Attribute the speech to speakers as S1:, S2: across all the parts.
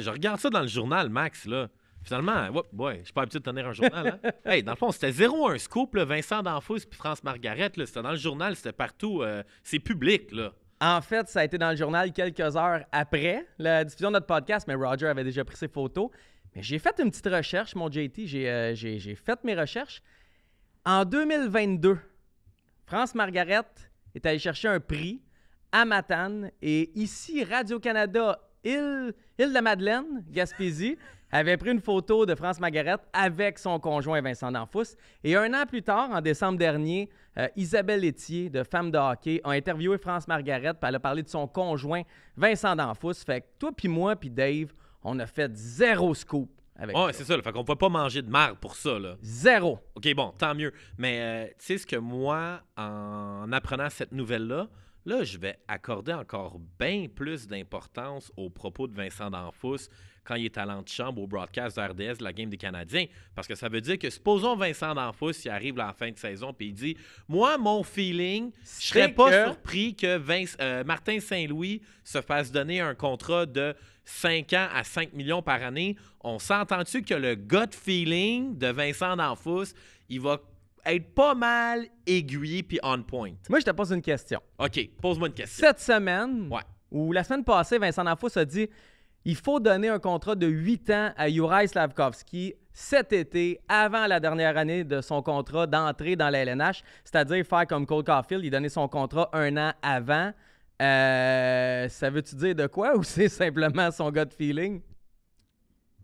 S1: je regarde ça dans le journal, Max, là. Finalement, ouais, je suis pas habitué de tenir un journal. Hein. hey, dans le fond, c'était 0-1 scoop, Vincent d'Anfos puis France Margaret. C'était dans le journal, c'était partout. Euh, c'est public, là. En fait, ça a été dans
S2: le journal quelques heures après la diffusion de notre podcast, mais Roger avait déjà pris ses photos. Mais j'ai fait une petite recherche, mon JT, euh, j'ai fait mes recherches. En 2022, France Margaret est allée chercher un prix à Matane et ici, Radio-Canada Île, de Madeleine, Gaspésie, avait pris une photo de France Margaret avec son conjoint Vincent D'Anfous. Et un an plus tard, en décembre dernier, euh, Isabelle Etier, de Femme de hockey, a interviewé France Margaret, puis elle a parlé de son conjoint Vincent D'Anfous. Fait que toi, puis moi, puis Dave, on a fait zéro scoop.
S1: Avec c'est ça. Fait qu'on peut pas manger de merde pour ça. Là. Zéro. OK, bon, tant mieux. Mais euh, tu sais ce que moi, en apprenant cette nouvelle-là, Là, je vais accorder encore bien plus d'importance aux propos de Vincent D'Anfous quand il est à chambre au broadcast de RDS de la game des Canadiens. Parce que ça veut dire que, supposons Vincent D'Anfous, il arrive à la fin de saison puis il dit Moi, mon feeling, je serais pas surpris que euh, Martin Saint-Louis se fasse donner un contrat de 5 ans à 5 millions par année. On s'entend-tu que le gut feeling de Vincent D'Anfous, il va être pas mal aiguillé puis on point. Moi, je te pose une question. OK, pose-moi une question. Cette
S2: semaine, ou la semaine passée, Vincent Nafos a dit il faut donner un contrat de 8 ans à Juraj Slavkovski cet été, avant la dernière année de son contrat d'entrée dans la LNH, c'est-à-dire faire comme Cole Caulfield, il donnait son contrat un an avant. Euh, ça veut-tu dire de quoi ou c'est simplement son gut feeling?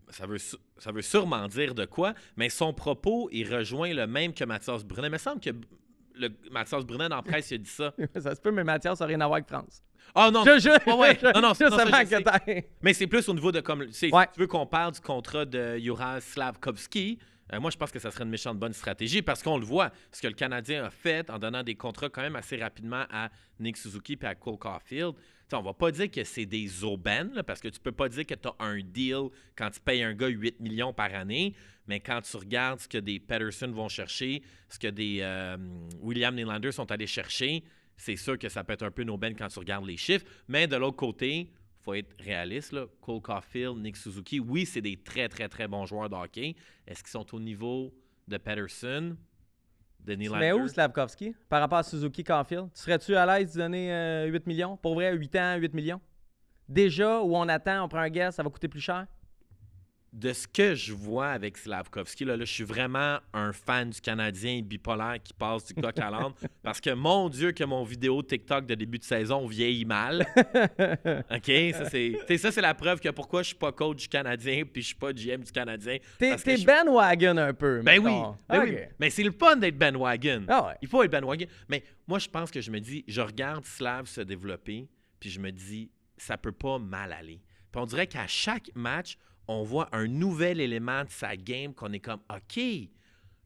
S1: ça veut, ça veut sûrement dire de quoi, mais son propos, il rejoint le même que Mathias Brunet. Il me semble que le, Mathias Brunet en presse, il a dit ça. ça se peut, mais Mathias n'a rien à voir avec France. Ah non, je, non, non, je Mais c'est plus au niveau de comme. Tu veux qu'on parle du contrat de Juras Slavkovski? Euh, moi, je pense que ça serait une méchante bonne stratégie parce qu'on le voit, ce que le Canadien a fait en donnant des contrats quand même assez rapidement à Nick Suzuki et à Cole Caulfield. On on va pas dire que c'est des aubaines, parce que tu peux pas dire que tu as un deal quand tu payes un gars 8 millions par année, mais quand tu regardes ce que des Patterson vont chercher, ce que des euh, William Nylander sont allés chercher, c'est sûr que ça peut être un peu une aubaine quand tu regardes les chiffres. Mais de l'autre côté, faut être réaliste, Cole Caulfield, Nick Suzuki, oui, c'est des très, très, très bons joueurs de hockey. Est-ce qu'ils sont au niveau de Patterson? Denis Tu où Slavkovski par rapport à Suzuki Caulfield?
S2: Serais-tu à l'aise de donner 8 euh, millions? Pour vrai, 8 ans, 8 millions? Déjà, où on attend, on prend un guest, ça va coûter plus cher?
S1: de ce que je vois avec Slavkovski, là, je suis vraiment un fan du Canadien bipolaire qui passe du coq à l'âne parce que mon Dieu, que mon vidéo TikTok de début de saison vieillit mal.
S2: OK?
S1: Ça, c'est, ça, c'est la preuve que pourquoi je suis pas coach du Canadien puis je suis pas GM du Canadien. T'es,
S2: Ben Wagon un peu. Ben oui. Ben oui.
S1: Mais c'est le fun d'être Ben Wagon. Ah Il faut être Ben Wagon. Mais moi, je pense que je me dis, je regarde Slav se développer puis je me dis, ça peut pas mal aller. Puis on dirait qu'à chaque match, on voit un nouvel élément de sa game qu'on est comme, OK,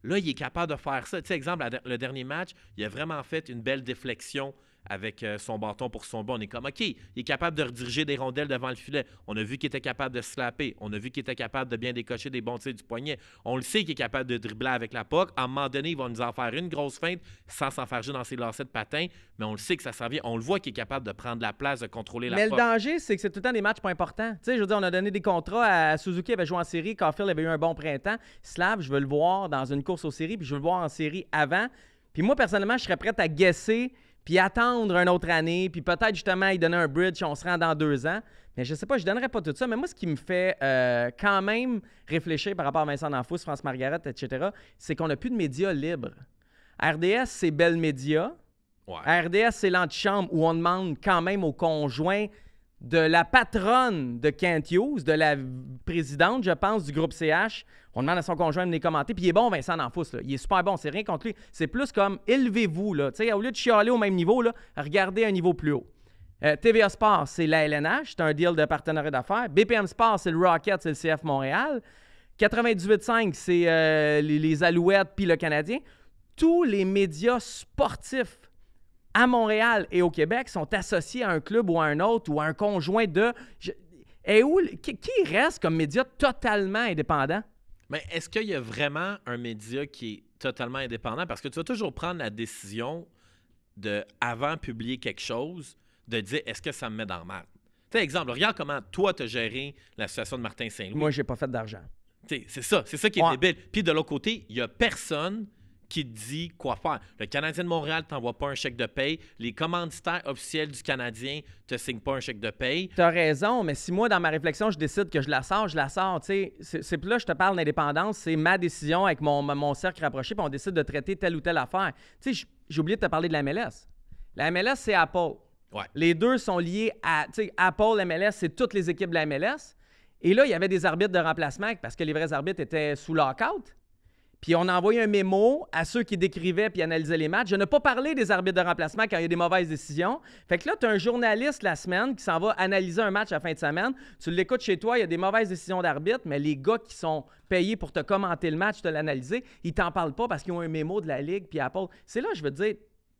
S1: là, il est capable de faire ça. Tu sais, exemple, le dernier match, il a vraiment fait une belle déflexion avec euh, son bâton pour son bon On est comme, OK, il est capable de rediriger des rondelles devant le filet. On a vu qu'il était capable de slapper. On a vu qu'il était capable de bien décocher des bons tirs du poignet. On le sait qu'il est capable de dribbler avec la POC. À un moment donné, il va nous en faire une grosse feinte sans s'en faire jouer dans ses lancers de patin. Mais on le sait que ça s'en On le voit qu'il est capable de prendre la place, de contrôler la Mais le danger,
S2: c'est que c'est tout le temps des matchs pas importants. Tu sais, je veux dire, on a donné des contrats à Suzuki, avait joué en série. Caulfield avait eu un bon printemps. Slav, je veux le voir dans une course aux séries, puis je veux le voir en série avant. Puis moi, personnellement, je serais prêt à guesser puis attendre une autre année, puis peut-être justement y donner un bridge, on se rend dans deux ans. Mais je sais pas, je donnerais pas tout ça. Mais moi, ce qui me fait euh, quand même réfléchir par rapport à Vincent D'Anfous, France Margaret, etc., c'est qu'on n'a plus de médias libres. RDS, c'est Belle Média. RDS, c'est l'antichambre où on demande quand même aux conjoints de la patronne de Kent de la présidente, je pense, du groupe CH. On demande à son conjoint de les commenter. Puis il est bon, Vincent D'Anfous. fousse. Il est super bon. C'est rien contre lui. C'est plus comme élevez-vous. au lieu de chialer au même niveau, là, regardez un niveau plus haut. Euh, TVA Sport, c'est la LNH. C'est un deal de partenariat d'affaires. BPM Sport, c'est le Rocket, c'est le CF Montréal. 98.5, c'est euh, les Alouettes puis le Canadien. Tous les médias sportifs à Montréal et au Québec sont associés à un club ou à un autre ou à un conjoint de. et où, qui, reste comme média totalement indépendant?
S1: Mais est-ce qu'il y a vraiment un média qui est totalement indépendant? Parce que tu vas toujours prendre la décision de, avant publier quelque chose, de dire est-ce que ça me met dans le mal? Tu exemple, regarde comment toi as géré la situation de Martin Saint-Louis. Moi,
S2: j'ai pas fait d'argent.
S1: C'est ça, c'est ça qui est débile. Puis de l'autre côté, il n'y a personne qui dit quoi faire. Le Canadien de Montréal t'envoie pas un chèque de paye. Les commanditaires officiels du Canadien te signent pas un chèque de paye. Tu
S2: as raison, mais si moi, dans ma réflexion, je décide que je la sors, je la sors. C'est, plus là je te parle d'indépendance. C'est ma décision avec mon, mon cercle rapproché, puis on décide de traiter telle ou telle affaire. J'ai oublié de te parler de la MLS. La MLS, c'est Apple. Les deux sont liés à Apple, MLS, c'est toutes les équipes de la MLS. Et là, il y avait des arbitres de remplacement parce que les vrais arbitres étaient sous lockout. Puis on a envoyé un mémo à ceux qui décrivaient puis analysaient les matchs. Je n'ai pas parlé des arbitres de remplacement quand il y a des mauvaises décisions. Fait que là, tu as un journaliste la semaine qui s'en va analyser un match à la fin de semaine. Tu l'écoutes chez toi, il y a des mauvaises décisions d'arbitre, mais les gars qui sont payés pour te commenter le match, te l'analyser, ils t'en parlent pas parce qu'ils ont un mémo de la Ligue puis Apple. C'est là, je veux dire,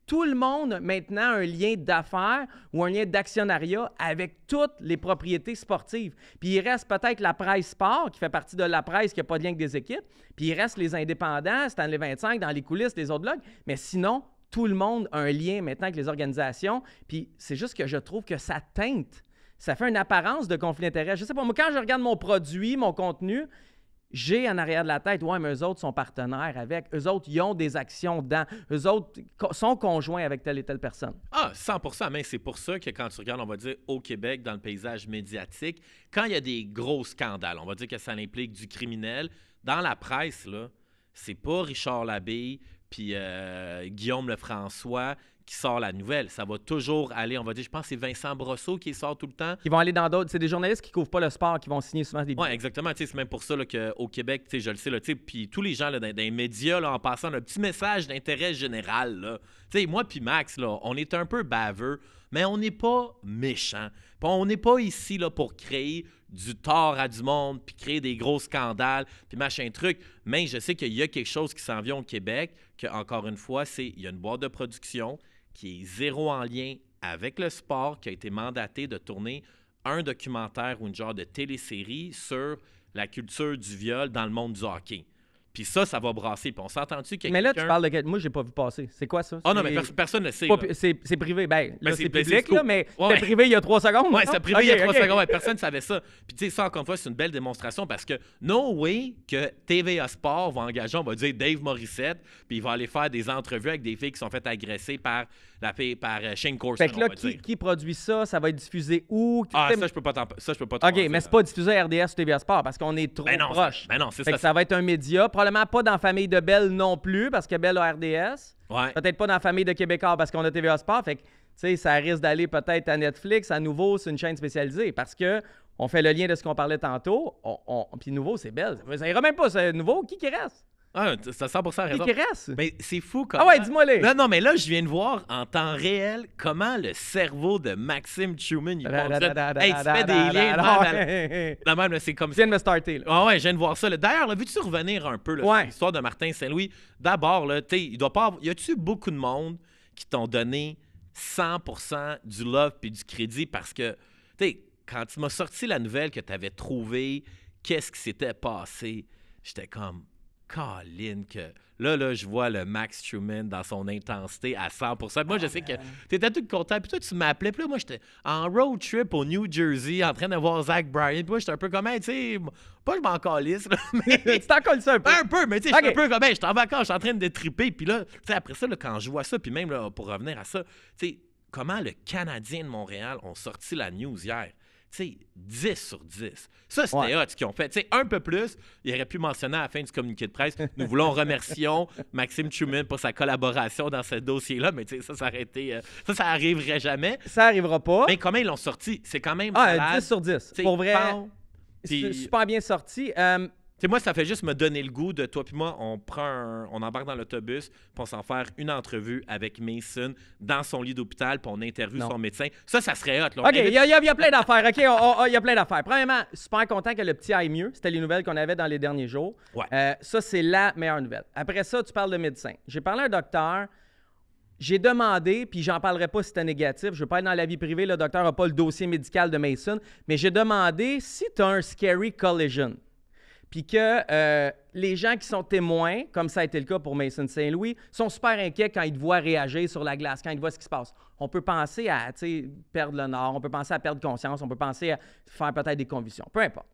S2: tout le monde maintenant un lien d'affaires ou un lien d'actionnariat avec toutes les propriétés sportives. Puis il reste peut-être la presse sport, qui fait partie de la presse, qui n'a pas de lien avec des équipes. Puis il reste les indépendants, les 25, dans les coulisses, les autres blogs. Mais sinon, tout le monde a un lien maintenant avec les organisations. Puis c'est juste que je trouve que ça teinte. Ça fait une apparence de conflit d'intérêt. Je sais pas, moi, quand je regarde mon produit, mon contenu, j'ai en arrière de la tête, ouais, mais eux autres sont partenaires avec, eux autres, ils ont des actions dedans, eux autres sont conjoints avec telle et telle personne.
S1: Ah, 100 mais c'est pour ça que quand tu regardes, on va dire, au Québec, dans le paysage médiatique, quand il y a des gros scandales, on va dire que ça implique du criminel, dans la presse, là, c'est pas Richard Labbé, puis euh, Guillaume Lefrançois, qui sort la nouvelle. Ça va toujours aller, on va dire, je pense que c'est Vincent Brosseau qui sort tout le temps.
S2: Ils vont aller dans d'autres. C'est des journalistes qui couvrent pas le sport qui vont signer souvent des. Oui,
S1: exactement. C'est même pour ça qu'au Québec, je le sais, type. puis tous les gens là, dans, les médias, en passant, un petit message d'intérêt général. Là. moi puis Max, là, on est un peu baveux, mais on n'est pas méchant. on n'est pas ici là, pour créer du tort à du monde, puis créer des gros scandales, puis machin truc. Mais je sais qu'il y a quelque chose qui s'en vient au Québec, que, encore une fois, c'est il y a une boîte de production qui est zéro en lien avec le sport, qui a été mandaté de tourner un documentaire ou une genre de télésérie sur la culture du viol dans le monde du hockey. Puis ça, ça va brasser. Puis on s'entend-tu qu'il Mais là, tu
S2: parles de. Moi, j'ai pas vu passer. C'est quoi ça? Ah oh, non, mais personne ne sait.
S1: C'est privé. Ben, ben c'est public, là, mais c'est privé il y a trois secondes. Ouais, c'est privé il y a trois secondes. personne ne savait ça. Puis tu sais, ça, encore une fois, c'est une belle démonstration parce que no oui, que TVA Sport va engager, on va dire Dave Morissette, puis il va aller faire des entrevues avec des filles qui sont faites agresser par la par euh, Shane Corson. Fait que là, qui,
S2: qui produit ça? Ça va être diffusé
S1: où? Ah, ça, je peux pas t'en OK, mais c'est
S2: pas diffusé à RDS ou TVA Sport parce qu'on est trop ben proche. Mais ben non, c'est ça. Ça va être un média, probablement pas dans la famille de Belle non plus, parce que Belle a RDS. Peut-être pas dans la famille de Québécois, parce qu'on a TVA Sport. Fait tu sais, ça risque d'aller peut-être à Netflix. À nouveau, c'est une chaîne spécialisée, parce que on fait le lien de ce qu'on parlait tantôt. On, puis nouveau, c'est Belle. Ça ira même pas, c'est nouveau. Qui qui reste?
S1: Ah, ça 100% raison. Mais c'est fou quand. Ah ouais, dis-moi les. Non, non, mais là, je viens de voir en temps réel comment le cerveau de Maxime Truman. Il hey, tu fais des liens. La même, c'est comme ça. Viens de me starter. Ah ouais, je viens de voir ça. D'ailleurs, vu-tu revenir un peu sur l'histoire de Martin Saint-Louis? D'abord, tu il doit pas. Y a-tu beaucoup de monde qui t'ont donné 100% du love puis du crédit parce que, tu sais, quand tu m'as sorti la nouvelle que tu avais trouvée, qu'est-ce qui s'était passé? J'étais comme, Colline, que là, là, je vois le Max Truman dans son intensité à 100 Moi, je ah, sais que tu étais tout content. Puis toi, tu m'appelais. Puis là, moi, j'étais en road trip au New Jersey en train de voir Zach Bryan. Puis moi, j'étais un peu comme, hey, tu sais, pas je m'en calisse, mais. tu t'en colles un peu. Un peu, mais tu sais, je suis un peu comme, hey, je suis en vacances, je suis en train de triper. Puis là, tu sais, après ça, quand je vois ça, puis même pour revenir à ça, tu sais, comment le Canadien de Montréal ont sorti la news hier sais, 10 sur 10. Ça, c'était hot ce qu'ils ont fait. Tu un peu plus, ils aurait pu mentionner à la fin du communiqué de presse nous voulons remercier Maxime Chumin pour sa collaboration dans ce dossier-là, mais ça, ça aurait euh, ça, ça arriverait jamais. Ça arrivera pas. Mais comment ils l'ont sorti C'est quand même. Ah, 10 sur 10. C'est pour vrai. c'est Super bien sorti. Euh, sais, moi, ça fait juste me donner le goût de toi puis moi, on prend on embarque dans l'autobus, pour s'en faire une entrevue avec Mason dans son lit d'hôpital, puis on interviewe son médecin. Ça, ça serait hot. OK, il y,
S2: a, plein d'affaires. OK, il y a plein d'affaires. Premièrement, super content que le petit aille mieux. C'était les nouvelles qu'on avait dans les derniers jours. Euh, ça, c'est la meilleure nouvelle. Après ça, tu parles de médecin. J'ai parlé à un docteur. J'ai demandé, puis j'en parlerai pas si c'était négatif, je veux pas être dans la vie privée, le docteur n'a pas le dossier médical de Mason, mais j'ai demandé si tu as un scary collision puis que euh, les gens qui sont témoins, comme ça a été le cas pour Mason Saint-Louis, sont super inquiets quand ils te voient réagir sur la glace, quand ils te voient ce qui se passe. On peut penser à perdre le nord, on peut penser à perdre conscience, on peut penser à faire peut-être des convictions, peu importe.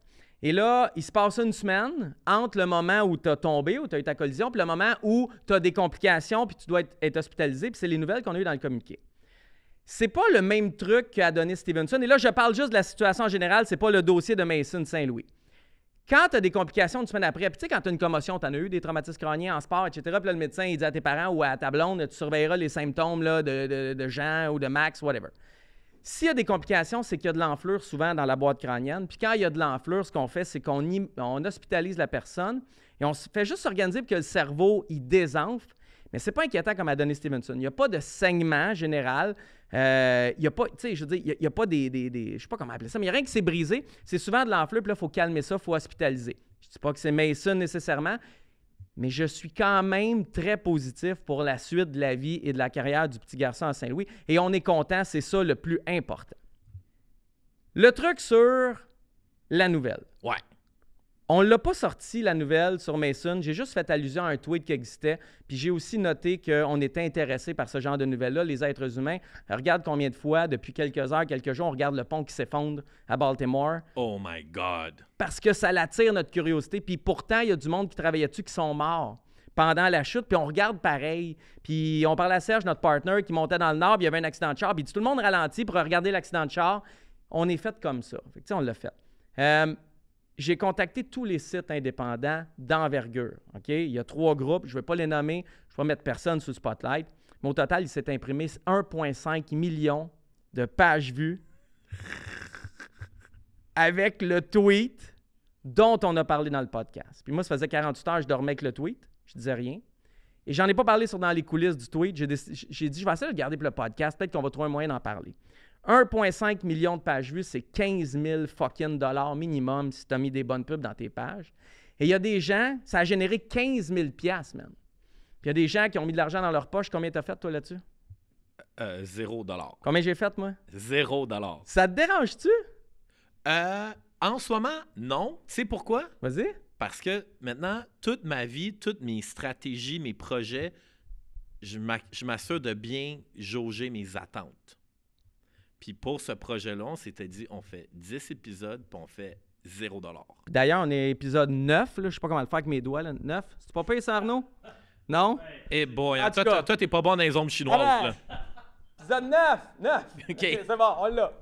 S2: Et là, il se passe une semaine entre le moment où tu as tombé, où tu as eu ta collision, puis le moment où tu as des complications, puis tu dois être, hospitalisé, puis c'est les nouvelles qu'on a eues dans le communiqué. C'est pas le même truc qu'a donné Stevenson. Et là, je parle juste de la situation en général, c'est pas le dossier de Mason Saint-Louis. Quand tu as des complications une semaine après, quand tu as une commotion, tu en as eu des traumatismes crâniens en sport, etc. Puis le médecin, il dit à tes parents ou à ta blonde, tu surveilleras les symptômes là, de, Jean ou de Max, whatever. S'il y a des complications, c'est qu'il y a de l'enflure souvent dans la boîte crânienne. Puis quand il y a de l'enflure, ce qu'on fait, c'est qu'on on hospitalise la personne et on fait juste s'organiser pour que le cerveau, y désenfle. Mais c'est pas inquiétant comme a donné Stevenson. Il n'y a pas de saignement général il euh, n'y a pas, tu sais, je veux il n'y a, pas des, des, des sais pas comment appeler ça, mais il n'y a rien qui s'est brisé. C'est souvent de l'enflure, puis là, il faut calmer ça, il faut hospitaliser. Je ne dis pas que c'est Mason nécessairement, mais je suis quand même très positif pour la suite de la vie et de la carrière du petit garçon à Saint-Louis. Et on est content, c'est ça le plus important. Le truc sur la nouvelle. Ouais. On l'a pas sorti, la nouvelle sur Mason. J'ai juste fait allusion à un tweet qui existait. Puis j'ai aussi noté qu'on était intéressé par ce genre de nouvelles-là. Les êtres humains, regarde combien de fois, depuis quelques heures, quelques jours, on regarde le pont qui s'effondre à Baltimore. Oh my God! Parce que ça l'attire notre curiosité. Puis pourtant, il y a du monde qui travaillait dessus qui sont morts pendant la chute, puis on regarde pareil. Puis on parle à Serge, notre partner, qui montait dans le nord, puis il y avait un accident de char, puis tout le monde ralentit pour regarder l'accident de char. On est fait comme ça. Fait que, on l'a fait. Euh, j'ai contacté tous les sites indépendants d'envergure. OK? Il y a trois groupes, je ne vais pas les nommer, je ne vais pas mettre personne sous spotlight. Mais au total, il s'est imprimé 1,5 million de pages vues avec le tweet dont on a parlé dans le podcast. Puis moi, ça faisait 48 heures, je dormais avec le tweet, je disais rien. Et j'en ai pas parlé sur dans les coulisses du tweet. J'ai dit, je vais essayer de le garder pour le podcast. Peut-être qu'on va trouver un moyen d'en parler. 1,5 million de pages vues, c'est 15 000 fucking dollars minimum si tu as mis des bonnes pubs dans tes pages. Et il y a des gens, ça a généré 15 000 piastres, même. Puis il y a des gens qui ont mis de l'argent dans leur poche. Combien t'as fait,
S1: toi, là-dessus? Euh, zéro dollar. Combien j'ai fait, moi? Zéro dollar. Ça te dérange-tu? Euh, en ce moment, non. Tu sais pourquoi? Vas-y. Parce que maintenant, toute ma vie, toutes mes stratégies, mes projets, je m'assure de bien jauger mes attentes. Puis pour ce projet-là, on s'était dit, on fait 10 épisodes, puis on fait 0
S2: D'ailleurs, on est épisode 9, là, je sais pas comment le faire avec mes doigts, là. 9. C'est
S1: pas payé ça, Arnaud? Non? Eh boy, en hein, toi, t'es pas bon dans
S2: les ombres chinoises, ah ben, là. Épisode 9! 9! OK. c'est bon, on l'a.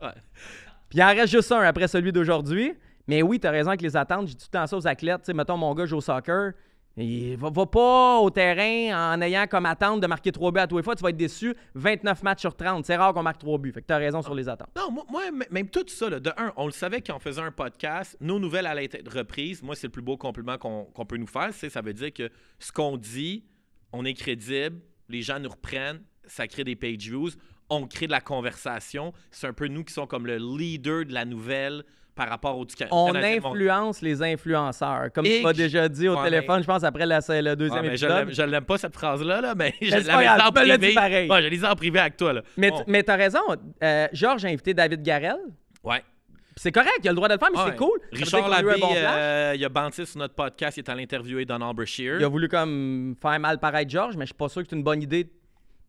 S2: Puis il en reste juste un après celui d'aujourd'hui. Mais oui, t'as raison avec les attentes. J'ai tout le temps ça aux athlètes. sais mettons, mon gars joue au soccer. Il va, va, pas au terrain en ayant comme attente de marquer trois buts à tous les fois. Tu vas être déçu. 29 matchs sur 30. C'est rare qu'on marque trois buts. Fait que tu as raison sur ah. les attentes.
S1: Non, moi, même tout ça, de un, on le savait qu'en faisant un podcast, nos nouvelles allaient être reprises. Moi, c'est le plus beau compliment qu'on peut nous faire. Ça veut dire que ce qu'on dit, on est crédible, les gens nous reprennent, ça crée des page views, on crée de la conversation. C'est un peu nous qui sommes comme le leader de la nouvelle par rapport au On influence
S2: les influenceurs. Comme tu m'as déjà dit au téléphone, je pense, après la, le deuxième épisode. Je
S1: l'aime pas, cette phrase-là, mais, je l'avais en privé. je en privé avec toi. Mais, tu as
S2: t'as raison. Euh, Georges a invité David Garel.
S1: Ouais. C'est correct, il a le droit de le faire, mais c'est cool. Richard Labbé, euh, il, a banté sur notre podcast, il est allé interviewer Donald Brashear. Il a voulu
S2: comme faire mal paraître Georges, mais je suis pas sûr que c'est une bonne idée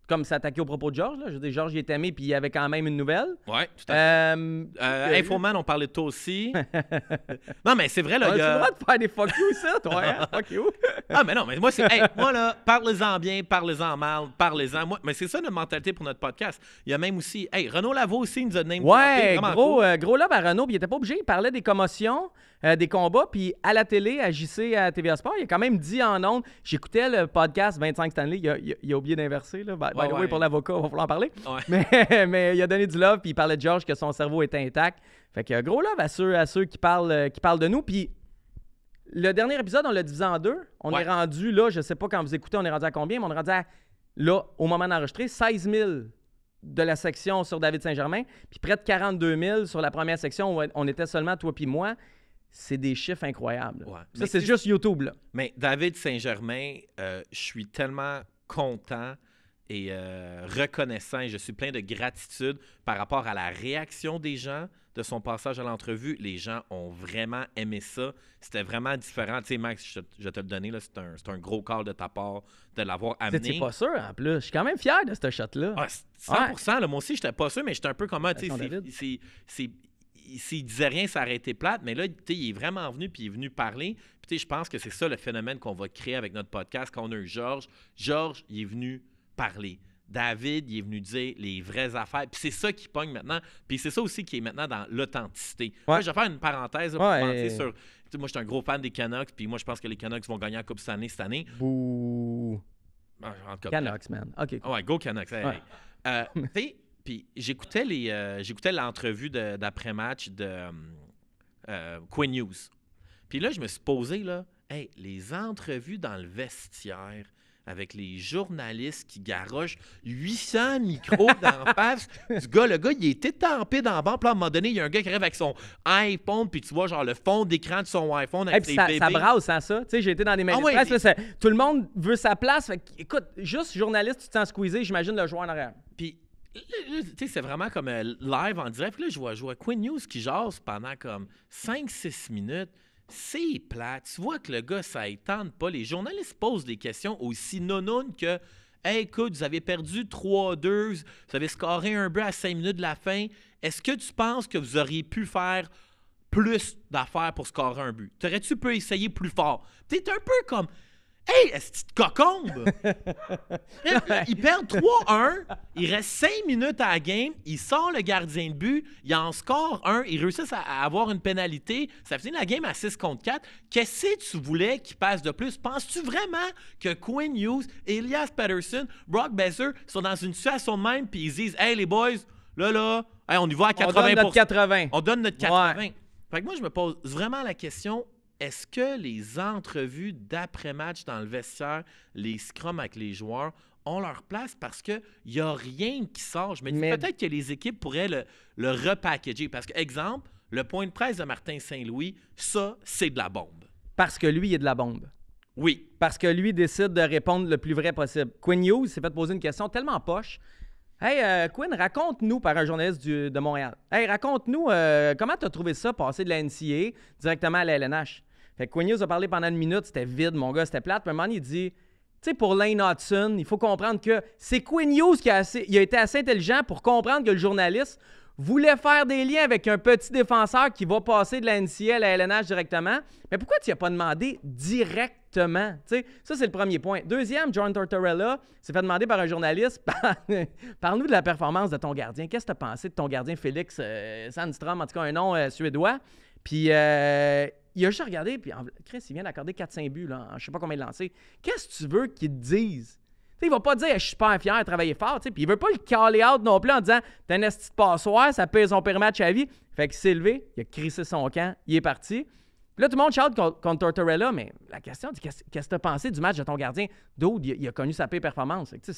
S2: comme s'attaquer au propos de Georges. Je dis dire, Georges, il est aimé, puis il y avait quand même une nouvelle.
S1: Oui, tout à fait. Euh,
S2: euh, euh, Infoman,
S1: on parlait de toi aussi. non, mais c'est vrai, là. Tu as le droit de faire des fuck you, ça, toi, hein? Fuck you. ah, mais non, mais moi, c'est. moi, là, parlez-en bien, parlez-en mal, parlez-en. Moi, mais c'est ça, notre mentalité pour notre podcast. Il y a même aussi. Hey, Renaud Lavaux aussi, nous a donné. Ouais, gros, euh,
S2: gros love à Renaud, puis il n'était pas obligé. Il parlait des commotions. Euh, des combats. Puis à la télé, à JC, à TVA Sport, il a quand même dit en ondes. J'écoutais le podcast 25 Stanley, il a, oublié d'inverser. By, the way, pour l'avocat, on va falloir en parler. Mais, il a donné du love, puis il parlait de George que son cerveau est intact. Fait que gros love à ceux, à ceux qui, parlent, euh, qui parlent de nous. Puis le dernier épisode, on l'a divisé en deux. On est rendu là, je sais pas quand vous écoutez, on est rendu à combien, mais on est rendu à là, au moment d'enregistrer, 16 000 de la section sur David Saint-Germain, puis près de 42 000 sur la première section où on était seulement toi puis moi c'est des chiffres incroyables. Ça, c'est juste YouTube.
S1: Là. Mais David Saint-Germain, euh, je suis tellement content et euh, reconnaissant et je suis plein de gratitude par rapport à la réaction des gens de son passage à l'entrevue. Les gens ont vraiment aimé ça. C'était vraiment différent. Tu sais, Max, je, te le donnais, c'est un, gros call de ta part de l'avoir amené. n'es pas sûr, en plus. Je suis quand même fier de ce shot-là. 100 ah, Moi aussi, j'étais pas sûr, mais j'étais un peu comme... Ah, c'est s'il disait rien, ça aurait été plate, mais là, il est vraiment venu, puis il est venu parler. je pense que c'est ça le phénomène qu'on va créer avec notre podcast, Quand on a eu Georges. Georges, il est venu parler. David, il est venu dire les vraies affaires. Puis c'est ça qui pogne maintenant. Puis c'est ça aussi qui est maintenant dans l'authenticité. Moi, je vais faire une parenthèse pour ouais, sur. moi, je suis un gros fan des Canucks. Puis moi, je pense que les Canucks vont gagner la Coupe cette année. Cette année. Bouh. Ah, Canucks, man. OK. Ouais, go Canucks. Euh, puis j'écoutais les, euh, j'écoutais l'entrevue d'après-match de, euh, euh, Queen News. Puis là, je me suis posé, là, hey, les entrevues dans le vestiaire avec les journalistes qui garochent 800 micros d'en face. du gars, le gars, il était tempé dans le Puis à un moment donné, il y a un gars qui rêve avec son iPhone, puis tu vois, genre, le fond d'écran de son iPhone avec ses ça, bébés. ça brasse, hein, ça. Tu sais, j'ai été dans des médias ah
S2: tout le monde veut sa place. Fait, écoute, juste journaliste, tu t'en squeezé, j'imagine, le joueur en arrière.
S1: Puis c'est vraiment comme euh, live en direct. Puis là, je vois, je vois Queen News qui jase pendant comme 5-6 minutes. C'est plat. Tu vois que le gars, ça étend pas. Les journalistes posent des questions aussi non que écoute, vous avez perdu 3-2, vous avez scoré un but à 5 minutes de la fin. Est-ce que tu penses que vous auriez pu faire plus d'affaires pour scorer un but? T'aurais-tu pu essayer plus fort? Peut-être un peu comme Hey, cette petite cocombe? ils perdent 3-1, il reste 5 minutes à la game, ils sort le gardien de but, il en score un, ils réussissent à avoir une pénalité, ça finit la game à 6 contre 4. Qu'est-ce que tu voulais qu'il passe de plus? Penses-tu vraiment que Quinn Hughes, Elias Patterson, Brock Besser sont dans une situation de même puis ils disent Hey les boys, là là, on y va à 80 On donne notre 80. On donne notre 80. Fait moi, je me pose vraiment la question est-ce que les entrevues d'après-match dans le vestiaire, les scrums avec les joueurs, ont leur place parce qu'il n'y a rien qui sort? Je me dis Mais... peut-être que les équipes pourraient le, repackager. Parce que, exemple, le point de presse de Martin Saint-Louis, ça, c'est de la bombe.
S2: Parce que lui, il est de la bombe. Oui. Parce que lui décide de répondre le plus vrai possible. Quinn Hughes s'est fait poser une question tellement poche. Hey, euh, Quinn, raconte-nous par un journaliste de Montréal. Hey, raconte-nous euh, comment tu as trouvé ça, passer de la NCA directement à la LNH. Fait que Quinn a parlé pendant une minute, c'était vide, mon gars, c'était plate. Puis un moment, il dit tu sais, pour Lane Hudson, il faut comprendre que c'est Quinn News qui a, assez, été assez intelligent pour comprendre que le journaliste voulait faire des liens avec un petit défenseur qui va passer de la NCL à LNH directement. Mais pourquoi tu n'as pas demandé directement? sais? ça, c'est le premier point. Deuxième, John Tortorella s'est fait demander par un journaliste Parle-nous de la performance de ton gardien. Qu'est-ce que tu as pensé de ton gardien Félix euh, Sandstrom, en tout cas un nom euh, suédois? Puis euh, il a juste regardé, puis Chris, il vient d'accorder 4-5 buts, là, en, je sais pas combien de lancers. Qu'est-ce que tu veux qu'il te dise? T'sais, il va pas dire je suis super fier, travailler fort, puis il veut pas le caler out non plus en disant t'es un esti passoire, ça pèse son permis à vie. Fait qu'il s'est levé, il a crissé son camp, il est parti. là, tout le monde chante contre, Tortorella, mais la question, qu'est-ce que tu as pensé du match de ton gardien? D'autres, il, a connu sa pire performance. Fait que,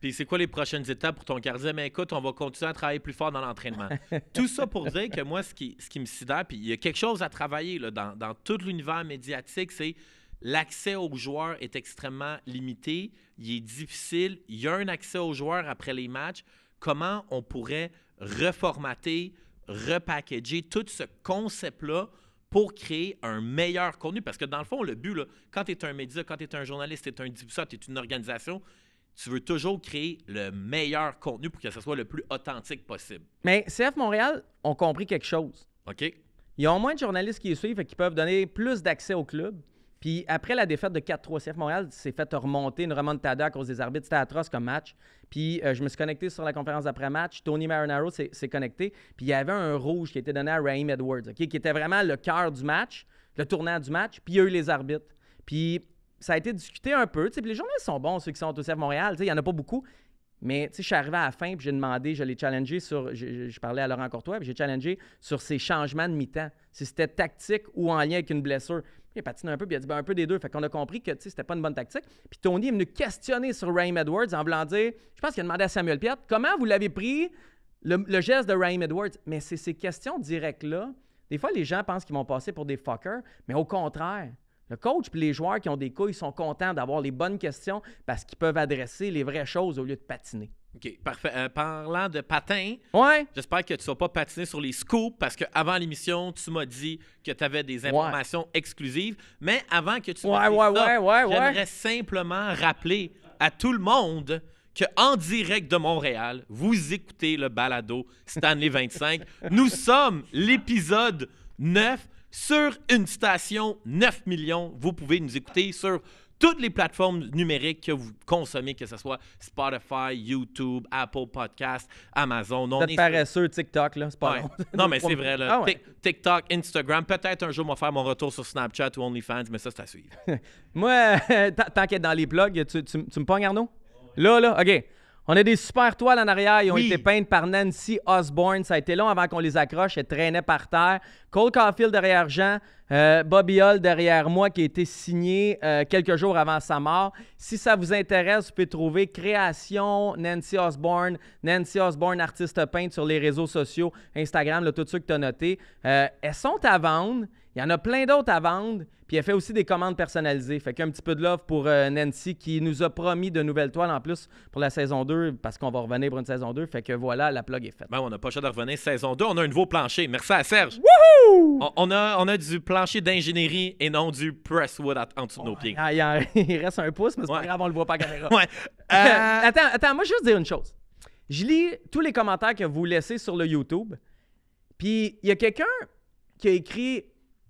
S1: puis c'est quoi les prochaines étapes pour ton quartier Mais ben, écoute, on va continuer à travailler plus fort dans l'entraînement. tout ça pour dire que moi, ce qui, ce qui me sidère, puis il y a quelque chose à travailler là, dans, tout l'univers médiatique, c'est l'accès aux joueurs est extrêmement limité, il est difficile, il y a un accès aux joueurs après les matchs. Comment on pourrait reformater, repackager tout ce concept-là pour créer un meilleur contenu? Parce que dans le fond, le but, quand tu es un média, quand tu es un journaliste, tu es un diffuseur, tu es une organisation, tu veux toujours créer le meilleur contenu pour que ce soit le plus authentique possible.
S2: Mais CF Montréal ont compris quelque chose. OK. Ils ont moins de journalistes qui les suivent et qui peuvent donner plus d'accès au club. Puis après la défaite de 4-3 CF Montréal, s'est fait remonter une remontada à cause des arbitres. C'était atroce comme match. Puis euh, je me suis connecté sur la conférence d'après-match. Tony Marinaro s'est connecté. Puis il y avait un rouge qui a été donné à Raheem Edwards, OK, qui était vraiment le cœur du match, le tournant du match. Puis eux les arbitres. Puis ça a été discuté un peu. les journalistes sont bons, ceux qui sont au à Montréal. Il n'y en a pas beaucoup. Mais je suis arrivé à la fin, puis j'ai demandé, je l'ai challengé sur. Je, parlais à Laurent Courtois, puis j'ai challengé sur ses changements de mi-temps. Si c'était tactique ou en lien avec une blessure. Il patine un peu, puis il a dit ben, un peu des deux. Fait qu'on a compris que c'était pas une bonne tactique. Puis Tony est venu questionner sur Raheem Edwards en voulant dire je pense qu'il a demandé à Samuel Piat comment vous l'avez pris, le, geste de Raheem Edwards. Mais c'est ces questions directes-là. Des fois, les gens pensent qu'ils vont passer pour des fuckers, mais au contraire, le coach et les joueurs qui ont des couilles sont contents d'avoir les bonnes questions parce qu'ils peuvent adresser les vraies choses au lieu de patiner.
S1: OK, parfait. Euh, parlant de patin, ouais. j'espère que tu ne vas pas patiner sur les scoops parce qu'avant l'émission, tu m'as dit que tu avais des informations exclusives. Mais avant que tu ouais, ouais, ça, ouais, j'aimerais simplement rappeler à tout le monde qu'en direct de Montréal, vous écoutez le balado Stanley 25. Nous sommes l'épisode 9 sur une station 9 millions. Vous pouvez nous écouter sur toutes les plateformes numériques que vous consommez, que ce soit Spotify, YouTube, Apple Podcast, Amazon. Non, paresseux,
S2: TikTok, là, c'est pas Non, mais c'est vrai, là. Ah
S1: TikTok, Instagram. Peut-être un jour, on va faire mon retour sur Snapchat ou OnlyFans, mais ça, c'est à suivre.
S2: Moi, tant qu'être dans les blogs, tu, me pognes, Arnaud? Là, là, OK. On a des super toiles en arrière. Ils ont été peintes par Nancy Osborne. Ça a été long avant qu'on les accroche. et traînaient par terre. Cole Caulfield derrière Jean. Euh, Bobby Hall derrière moi qui a été signé euh, quelques jours avant sa mort. Si ça vous intéresse, vous pouvez trouver Création Nancy Osborne, Nancy Osborne artiste peinte sur les réseaux sociaux, Instagram, là, tout ce que tu noté. Euh, elles sont à vendre. Il y en a plein d'autres à vendre. Puis elle fait aussi des commandes personnalisées. Fait qu'un petit peu de love pour Nancy qui nous a promis de nouvelles toiles en plus pour la saison 2 parce qu'on va revenir
S1: pour une saison 2. Fait que voilà, la plug est faite. Ben, on n'a pas le choix de revenir saison 2. On a un nouveau plancher. Merci à Serge. On, a, on a du plan d'ingénierie et non du presswood en dessous de nos pieds.
S2: Il, reste un pouce, mais c'est pas grave, on le voit pas caméra. Euh, attends, attends, moi, je veux dire une chose. Je lis tous les commentaires que vous laissez sur le YouTube. Puis il y a quelqu'un qui a écrit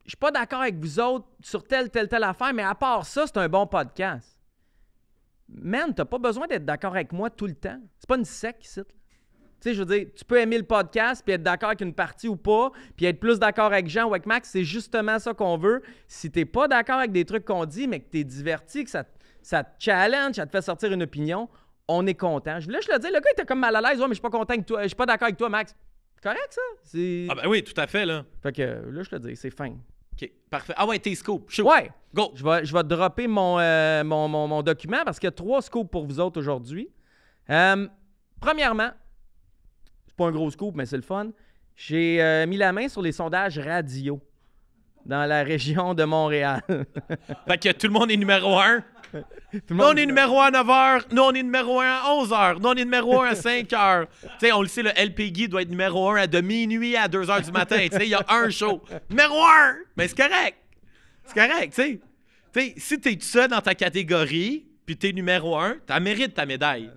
S2: Je suis pas d'accord avec vous autres sur telle, telle, telle affaire, mais à part ça, c'est un bon podcast. Man, t'as pas besoin d'être d'accord avec moi tout le temps. C'est pas une sec, ici. Tu sais, je veux dire, tu peux aimer le podcast puis être d'accord avec une partie ou pas, puis être plus d'accord avec Jean ou avec Max, c'est justement ça qu'on veut. Si t'es pas d'accord avec des trucs qu'on dit, mais que t'es diverti, que ça, ça te challenge, ça te fait sortir une opinion, on est content. là Je le dis le gars était comme mal à l'aise, ouais, mais je suis pas content avec toi, je suis pas d'accord avec toi, Max. Correct, ça? Ah ben oui, tout à fait, là. Fait que là, je le dis, c'est fin. OK, parfait. Ah ouais, tes scopes. Ouais. Go. Je vais, je dropper euh, mon, mon, document parce qu'il y a trois scoops pour vous autres aujourd'hui. Euh, premièrement, pas un gros scoop, mais c'est le fun. J'ai euh, mis la main sur les sondages radio dans la région de Montréal.
S1: fait que tout le monde est numéro un. Nous, on est numéro 1 à 9h. Nous, on est numéro 1 à 11h. Nous, on est numéro 1 à 5h. tu on le sait, le LPG doit être numéro 1 à demi minuit à 2h du matin. il y a un show. Numéro 1! Mais c'est correct. C'est correct, tu sais. Tu es si tout seul dans ta catégorie, puis es numéro 1, as mérite ta médaille.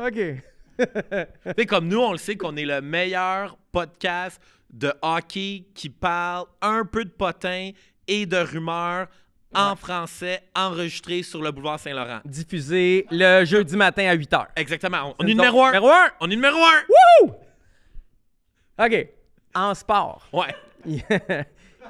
S1: OK comme nous, on le sait qu'on est le meilleur podcast de hockey qui parle un peu de potin et de rumeurs en français, enregistré sur le boulevard Saint-Laurent. Diffusé le jeudi matin à 8h. Exactement. On, est numéro 1. Numéro
S2: On est numéro 1. OK. En sport. Ouais.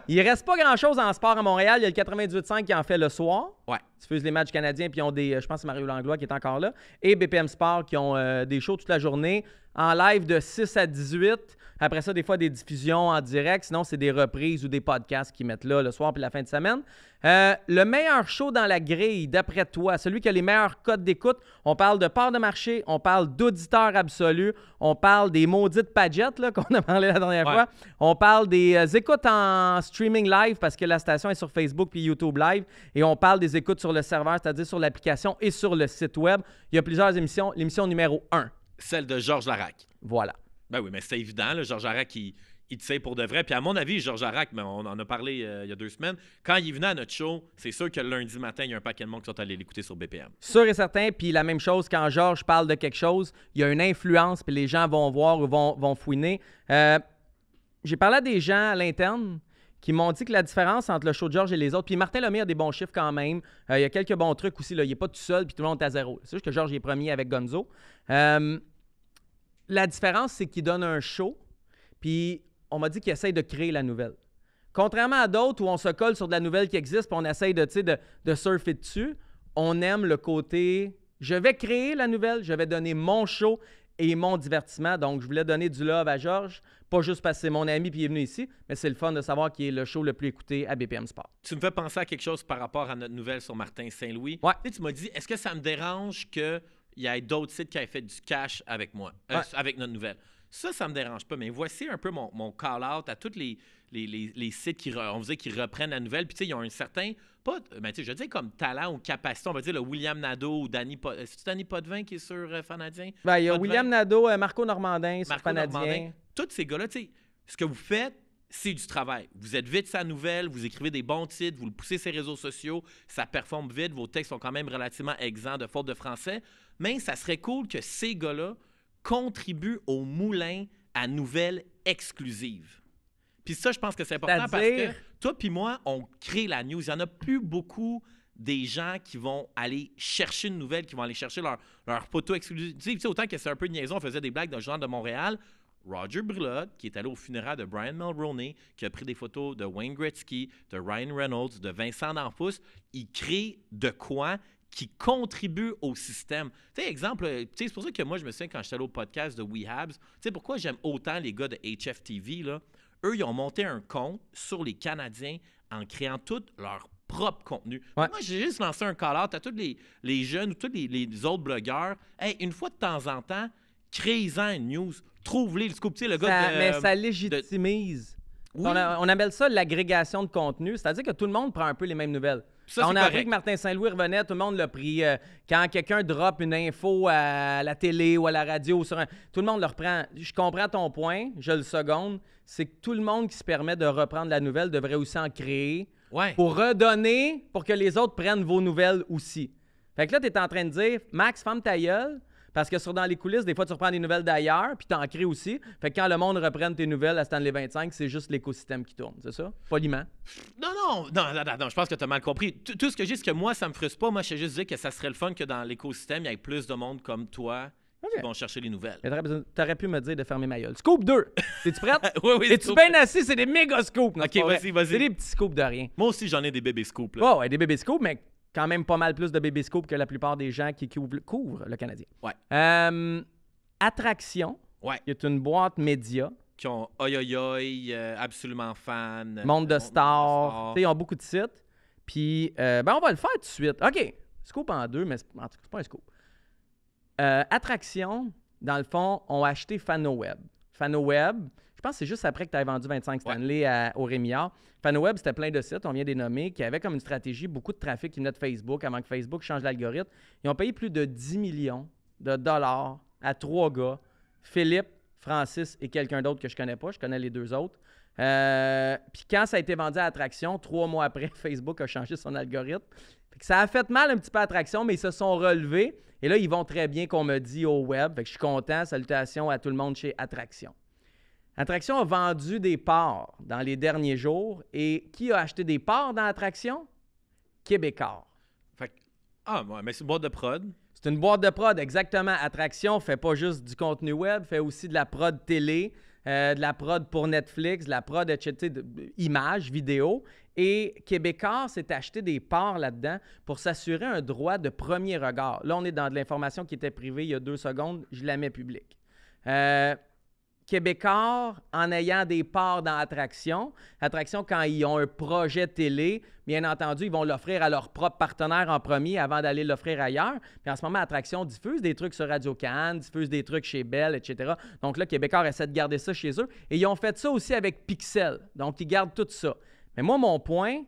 S2: Il reste pas grand-chose en sport à Montréal. Il y a le 98.5 qui en fait le soir. Ouais, diffusent les matchs canadiens, puis ils ont des. Euh, je pense que c'est Mario Langlois qui est encore là. Et BPM Sport qui ont euh, des shows toute la journée en live de 6 à 18. Après ça, des fois, des diffusions en direct. Sinon, c'est des reprises ou des podcasts qu'ils mettent là le soir puis la fin de semaine. Euh, le meilleur show dans la grille, d'après toi, celui qui a les meilleurs codes d'écoute, on parle de part de marché, on parle d'auditeurs absolu, on parle des maudites pagettes qu'on a parlé la dernière fois, on parle des écoutes en streaming live parce que la station est sur Facebook puis YouTube Live, et on parle des écoutent sur le serveur, c'est-à-dire sur l'application et sur le site web. Il y a plusieurs émissions. L'émission numéro
S1: 1. Celle de Georges Larac. Voilà. Ben oui, mais c'est évident. Georges Larac, il, il te sait pour de vrai. Puis à mon avis, Georges Larac, mais on en a parlé euh, il y a deux semaines, quand il venait à notre show, c'est sûr que lundi matin, il y a un paquet de monde qui sont allés l'écouter sur BPM.
S2: Sûr et certain. Puis la même chose, quand Georges parle de quelque chose, il y a une influence, puis les gens vont voir ou vont, vont fouiner. Euh, j'ai parlé à des gens à l'interne qui m'ont dit que la différence entre le show de George et les autres, puis Martin Lemire a des bons chiffres quand même. Euh, il y a quelques bons trucs aussi. Là. Il n'est pas tout seul, puis tout le monde est à zéro. C'est juste que George est premier avec Gonzo. Euh, la différence, c'est qu'il donne un show, puis on m'a dit qu'il essaye de créer la nouvelle. Contrairement à d'autres où on se colle sur de la nouvelle qui existe, puis on essaye de, de, de surfer dessus, on aime le côté je vais créer la nouvelle, je vais donner mon show et mon divertissement. Donc, je voulais donner du love à Georges, pas juste parce que c'est mon ami puis est venu ici,
S1: mais c'est le fun de savoir qu'il est le show le plus écouté à BPM Sport. Tu me fais penser à quelque chose par rapport à notre nouvelle sur Martin Saint-Louis. Ouais. Tu, m'as dit, est-ce que ça me dérange qu'il y ait d'autres sites qui aient fait du cash avec moi, euh, avec notre nouvelle? Ça, ça me dérange pas. Mais voici un peu mon, call-out à tous les, sites qui, on reprennent la nouvelle. Puis, tu sais, ils ont un certain, pas, ben, sais, je dis comme talent ou capacité, on va dire le William Nadeau ou Danny Potvin. cest Danny Potvin qui est sur euh, Fanadien? Bien, il y a William
S2: Nadeau, euh, Marco Normandin sur Marco Normandin.
S1: Tous ces gars-là, tu sais, ce que vous faites, c'est du travail. Vous êtes vite sa nouvelle, vous écrivez des bons titres, vous le poussez sur les réseaux sociaux, ça performe vite, vos textes sont quand même relativement exempts de faute de français, mais ça serait cool que ces gars-là contribue au moulin à nouvelles exclusives. Puis ça, je pense que c'est important parce que toi puis moi, on crée la news. Il n'y en a plus beaucoup des gens qui vont aller chercher une nouvelle, qui vont aller chercher leur, leur poteau Tu sais, autant que c'est un peu niaison, on faisait des blagues d'un genre de Montréal. Roger Brulotte, qui est allé au funérail de Brian Mulroney, qui a pris des photos de Wayne Gretzky, de Ryan Reynolds, de Vincent D'Ampousse, il crée de quoi qui contribuent au système. Tu sais, exemple, euh, c'est pour ça que moi, je me souviens quand j'étais au podcast de WeHabs, tu sais pourquoi j'aime autant les gars de HFTV, là? Eux, ils ont monté un compte sur les Canadiens en créant tout leur propre contenu. Moi, j'ai juste lancé un call-out à tous les, jeunes ou tous les, autres blogueurs. Hey, une fois de temps en temps, créez en une news. Trouve-les, le scoop. Le gars ça, de, mais ça euh, légitimise.
S2: On, on, appelle ça l'agrégation de contenu, c'est-à-dire que tout le monde prend un peu les mêmes nouvelles on a appris que Martin Saint-Louis revenait, tout le monde l'a pris. Euh, quand quelqu'un drop une info à la télé ou à la radio, sur tout le monde le reprend. Je comprends ton point, je le seconde. C'est que tout le monde qui se permet de reprendre la nouvelle devrait aussi en créer pour redonner, pour que les autres prennent vos nouvelles aussi. Fait que là, tu es en train de dire, Max, femme ta parce que sur dans les coulisses, des fois, tu reprends des nouvelles d'ailleurs, puis t'en crées aussi. Fait que quand le monde reprenne tes nouvelles à Stanley 25, c'est juste l'écosystème qui tourne, c'est ça? Poliment.
S1: Non, non, non, non, je pense que t'as mal compris. Tout ce que j'ai, c'est que moi, ça me frustre pas. Moi, je sais juste dire que ça serait le fun que dans l'écosystème, il y ait plus de monde comme toi. qui vont chercher les nouvelles.
S2: T'aurais, aurais pu me dire de fermer ma gueule. Scoop 2!
S1: tes tu prête? oui, oui. Es-tu bien assis? C'est des méga scoops. ok, vas-y, vas-y. C'est des petits scoops de rien. Moi aussi, j'en ai des bébés scoops.
S2: Oh, ouais, des bébés scoops, mais quand même pas mal plus de bébés que la plupart des gens qui, couvrent le Canadien. Ouais. Euh, attraction, ouais. qui est une boîte média. Qui ont
S1: Oi Oi Oi, euh, Absolument Fan. Monde de euh, Stars. Ils ont
S2: beaucoup de sites. Puis, ben on va le faire tout de suite. OK. Scoop en deux, mais en tout cas, c'est pas un scoop. attraction, dans le fond, ont acheté FanoWeb. FanoWeb, je pense que c'est juste après que tu as vendu 25 Stanley à, au Rémillard. Fanweb, c'était plein de sites, on vient des nommer, qui avaient comme une stratégie, beaucoup de trafic qui venait de Facebook avant que Facebook change l'algorithme. Ils ont payé plus de 10 millions de dollars à trois gars Philippe, Francis et quelqu'un d'autre que je connais pas. Je connais les deux autres. Euh, puis quand ça a été vendu à Attraction, trois mois après, Facebook a changé son algorithme. ça a fait mal un petit peu à Attraction, mais ils se sont relevés. Et là, ils vont très bien, qu'on me dit, au web. je suis content. Salutations à tout le monde chez Attraction. Attraction a vendu des parts dans les derniers jours et qui a acheté des parts dans Attraction? Québécois. Fait ah, mais c'est une boîte de prod. C'est une boîte de prod, exactement. Attraction fait pas juste du contenu web, fait aussi de la prod télé, euh, de la prod pour Netflix, de la prod, etc., images, vidéos. Et Québécois s'est acheté des parts là-dedans pour s'assurer un droit de premier regard. Là, on est dans de l'information qui était privée il y a deux secondes, je la mets publique. Euh, Québécois en ayant des parts dans Attraction. Attraction, quand ils ont un projet télé, bien entendu, ils vont l'offrir à leur propre partenaire en premier avant d'aller l'offrir ailleurs. Puis en ce moment, Attraction diffuse des trucs sur Radio Cannes, diffuse des trucs chez Bell, etc. Donc là, Québécois essaie de garder ça chez eux. Et ils ont fait ça aussi avec Pixel. Donc, ils gardent tout ça. Mais moi, mon point,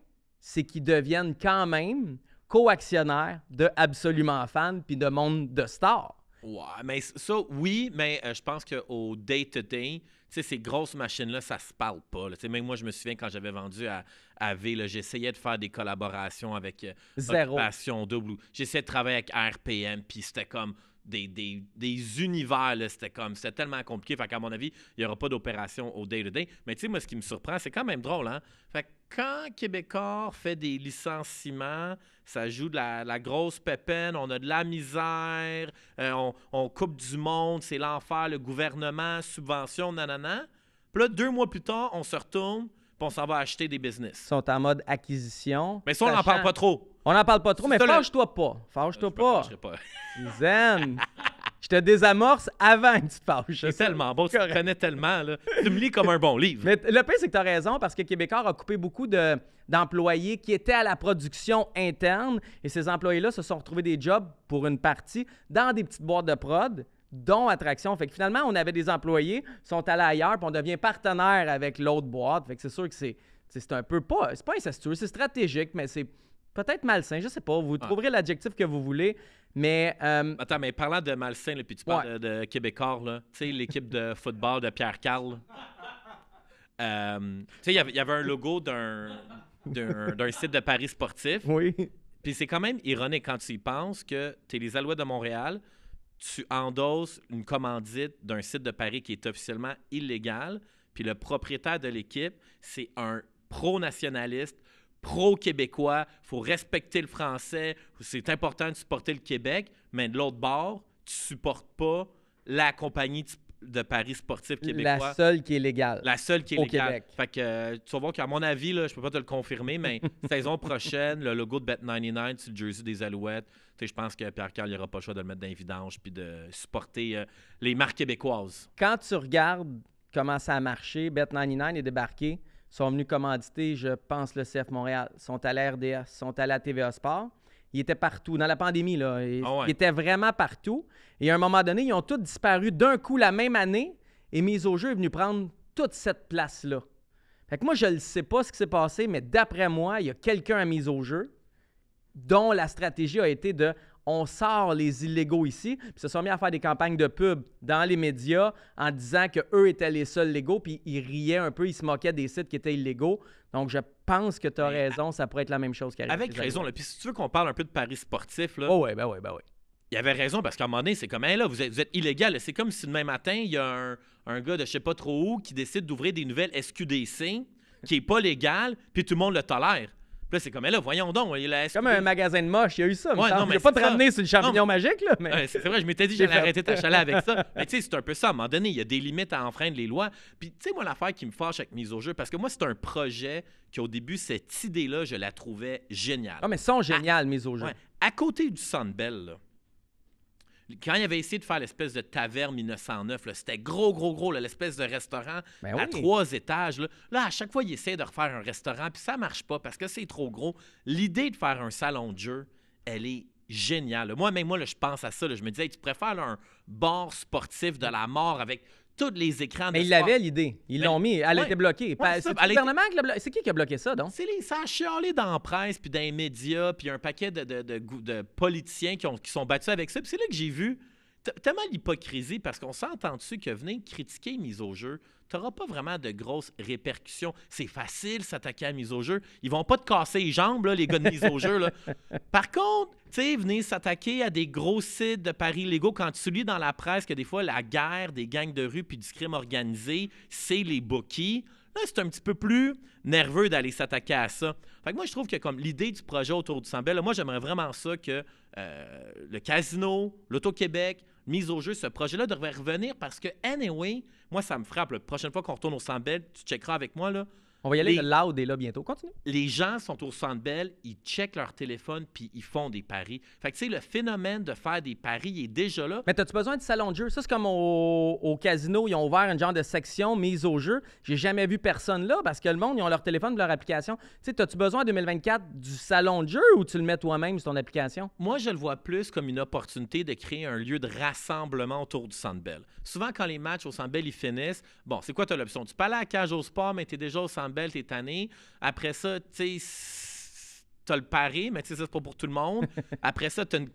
S2: c'est qu'ils deviennent quand même co-actionnaires de Absolument Fan puis de Monde de Stars.
S1: Ouais, mais ça, oui, mais euh, je pense qu'au day-to-day, ces grosses machines-là, ça se parle pas. Même moi, je me souviens quand j'avais vendu à, à V, j'essayais de faire des collaborations avec euh, Occupation Double. J'essayais de travailler avec RPM, puis c'était comme des, univers. C'était comme, c'était tellement compliqué. Fait qu'à mon avis, il n'y aura pas d'opération au day-to-day. Mais tu sais, moi, ce qui me surprend, c'est quand même drôle. Hein? Fait quand Québécois fait des licenciements, ça joue de la, grosse pépine, on a de la misère, euh, on, on, coupe du monde, c'est l'enfer, le gouvernement, subvention, nanana. Puis là, deux mois plus tard, on se retourne, puis on va acheter des business. Ils
S2: sont en mode acquisition. Mais ça, on n'en parle pas trop. On n'en parle pas trop, mais fâche-toi pas. Fâche-toi pas. Je pas. Zen. je te désamorce avant que tu fâches. C'est tellement beau, tu te connais tellement. Là. tu me lis comme un bon livre. Mais le pire, c'est que tu as raison parce que Québécois a coupé beaucoup d'employés qui étaient à la production interne et ces employés-là se sont retrouvés des jobs pour une partie dans des petites boîtes de prod dont Attraction. Fait que finalement, on avait des employés, sont allés ailleurs, puis on devient partenaire avec l'autre boîte. Fait que c'est sûr que c'est, c'est un peu pas, c'est pas incestueux, c'est stratégique, mais c'est peut-être malsain, je sais pas. Vous trouverez
S1: l'adjectif que vous voulez, mais. Euh, Attends, mais parlant de malsain, le puis tu parles de, Québécois, là, tu sais, l'équipe de football de Pierre Carl. Euh, tu sais, il y avait un logo d'un, d'un, site de Paris sportif. Oui. Puis c'est quand même ironique quand tu y penses que tu es les Alouettes de Montréal, tu endosses une commandite d'un site de Paris qui est officiellement illégal, puis le propriétaire de l'équipe, c'est un pro-nationaliste, pro-québécois, faut respecter le français, c'est important de supporter le Québec, mais de l'autre bord, tu supportes pas la compagnie du de paris sportifs québécois. La seule qui est légale. La seule qui est légale. Québec. Fait que euh, tu vas voir qu'à mon avis, là, je peux pas te le confirmer, mais saison prochaine, le logo de Bet99 c'est le jersey des Alouettes, je pense que Pierre Carl n'aura pas le choix de le mettre dans les puis de supporter euh, les marques québécoises.
S2: Quand tu regardes comment ça a marché, Bet99 est débarqué, sont venus commanditer, je pense, le CF Montréal, sont à à la sont à la TVA Sport il était partout. Dans la pandémie, là, ah il, était vraiment partout. Et à un moment donné, ils ont tous disparu d'un coup la même année. Et Mise au jeu est venu prendre toute cette place-là. Fait que moi, je ne sais pas ce qui s'est passé, mais d'après moi, il y a quelqu'un à Mise au jeu dont la stratégie a été de on sort les illégaux ici, puis se sont mis à faire des campagnes de pub dans les médias en disant qu'eux étaient les seuls légaux, puis ils riaient un peu, ils se moquaient des sites qui étaient illégaux. Donc je pense que tu as raison, ça pourrait être la même chose qu'à Avec raison. Là. Puis
S1: si tu veux qu'on parle un peu de paris sportif, là. Oh, ouais, ben ouais, ben ouais. Il avait raison parce qu'à un moment donné, c'est comme, même là, vous êtes, illégal. C'est comme si demain matin, il y a un, un gars de je sais pas trop où qui décide d'ouvrir des nouvelles SQDC qui est pas légal, puis tout le monde le tolère là, c'est comme, elle, voyons donc. Comme un magasin
S2: de moche, il y a eu ça. Ouais, non, mais pas te ramener sur une champignon magique, là. Mais... c'est vrai, je m'étais dit, j'allais arrêter ta chalet avec ça.
S1: mais tu sais, c'est un peu ça. À un moment donné, il y a des limites à enfreindre les lois. Puis tu sais, moi, l'affaire qui me fâche avec mise au jeu, parce que moi, c'est un projet qui, au début, cette idée-là, je la trouvais géniale. Ah, mais sont géniales, à... mise au jeu. À côté du Sandbell, là. Quand il avait essayé de faire l'espèce de taverne 1909, c'était gros, gros, gros, l'espèce de restaurant ben à trois étages. Là. à chaque fois, il essaie de refaire un restaurant, puis ça marche pas parce que c'est trop gros. L'idée de faire un salon de jeu, elle est géniale. Moi, même moi, je pense à ça. Je me disais, tu préfères un bar sportif de la mort avec tous les écrans Mais ils l'avaient, l'idée. Ils l'ont mis. Elle était bloquée. c'est qui qui a bloqué ça, donc? C'est les ça a dans la presse, puis dans les médias, puis un paquet de, de, de, politiciens qui, ont, qui sont battus avec ça. Puis c'est là que j'ai vu tellement l'hypocrisie, parce qu'on s'entend dessus que venir critiquer une mise au jeu, tu n'auras pas vraiment de grosses répercussions. C'est facile s'attaquer à la mise au jeu. Ils vont pas te casser les jambes, les gars de mise au jeu. Par contre, tu sais, venir s'attaquer à des gros sites de paris légaux, quand tu lis dans la presse que des fois, la guerre des gangs de rue puis du crime organisé, c'est les bookies. Là, c'est un petit peu plus nerveux d'aller s'attaquer à ça. Fait moi, je trouve que comme l'idée du projet autour du Sambel, moi, j'aimerais vraiment ça que euh, le casino, l'Auto-Québec, mise au jeu, ce projet-là devrait revenir parce que, anyway, moi, ça me frappe. La prochaine fois qu'on retourne au Sambel, tu checkeras avec moi, là, on va y aller, de le loud est là bientôt. Continue. Les gens sont au centre belle, ils checkent leur téléphone, puis ils font des paris. Fait que, tu sais, le phénomène de faire des paris est déjà là. Mais as-tu besoin du salon de jeu? Ça, c'est comme
S2: au... casino, ils ont ouvert une genre de section mise au jeu. J'ai jamais vu personne là parce que
S1: le monde, ils ont leur téléphone, leur application. Tu sais, as-tu besoin en 2024 du
S2: salon de jeu ou tu le mets toi-même sur
S1: ton application? Moi, je le vois plus comme une opportunité de créer un lieu de rassemblement autour du centre belle. Souvent, quand les matchs au centre ils finissent, bon, c'est quoi, tu as l'option? Tu peux à la cage au sport, mais tu es déjà au centre belle, t'es tanné. Après ça, tu sais t'as le paré, mais tu sais, ça, c'est pas pour tout le monde. Après ça, t'as, le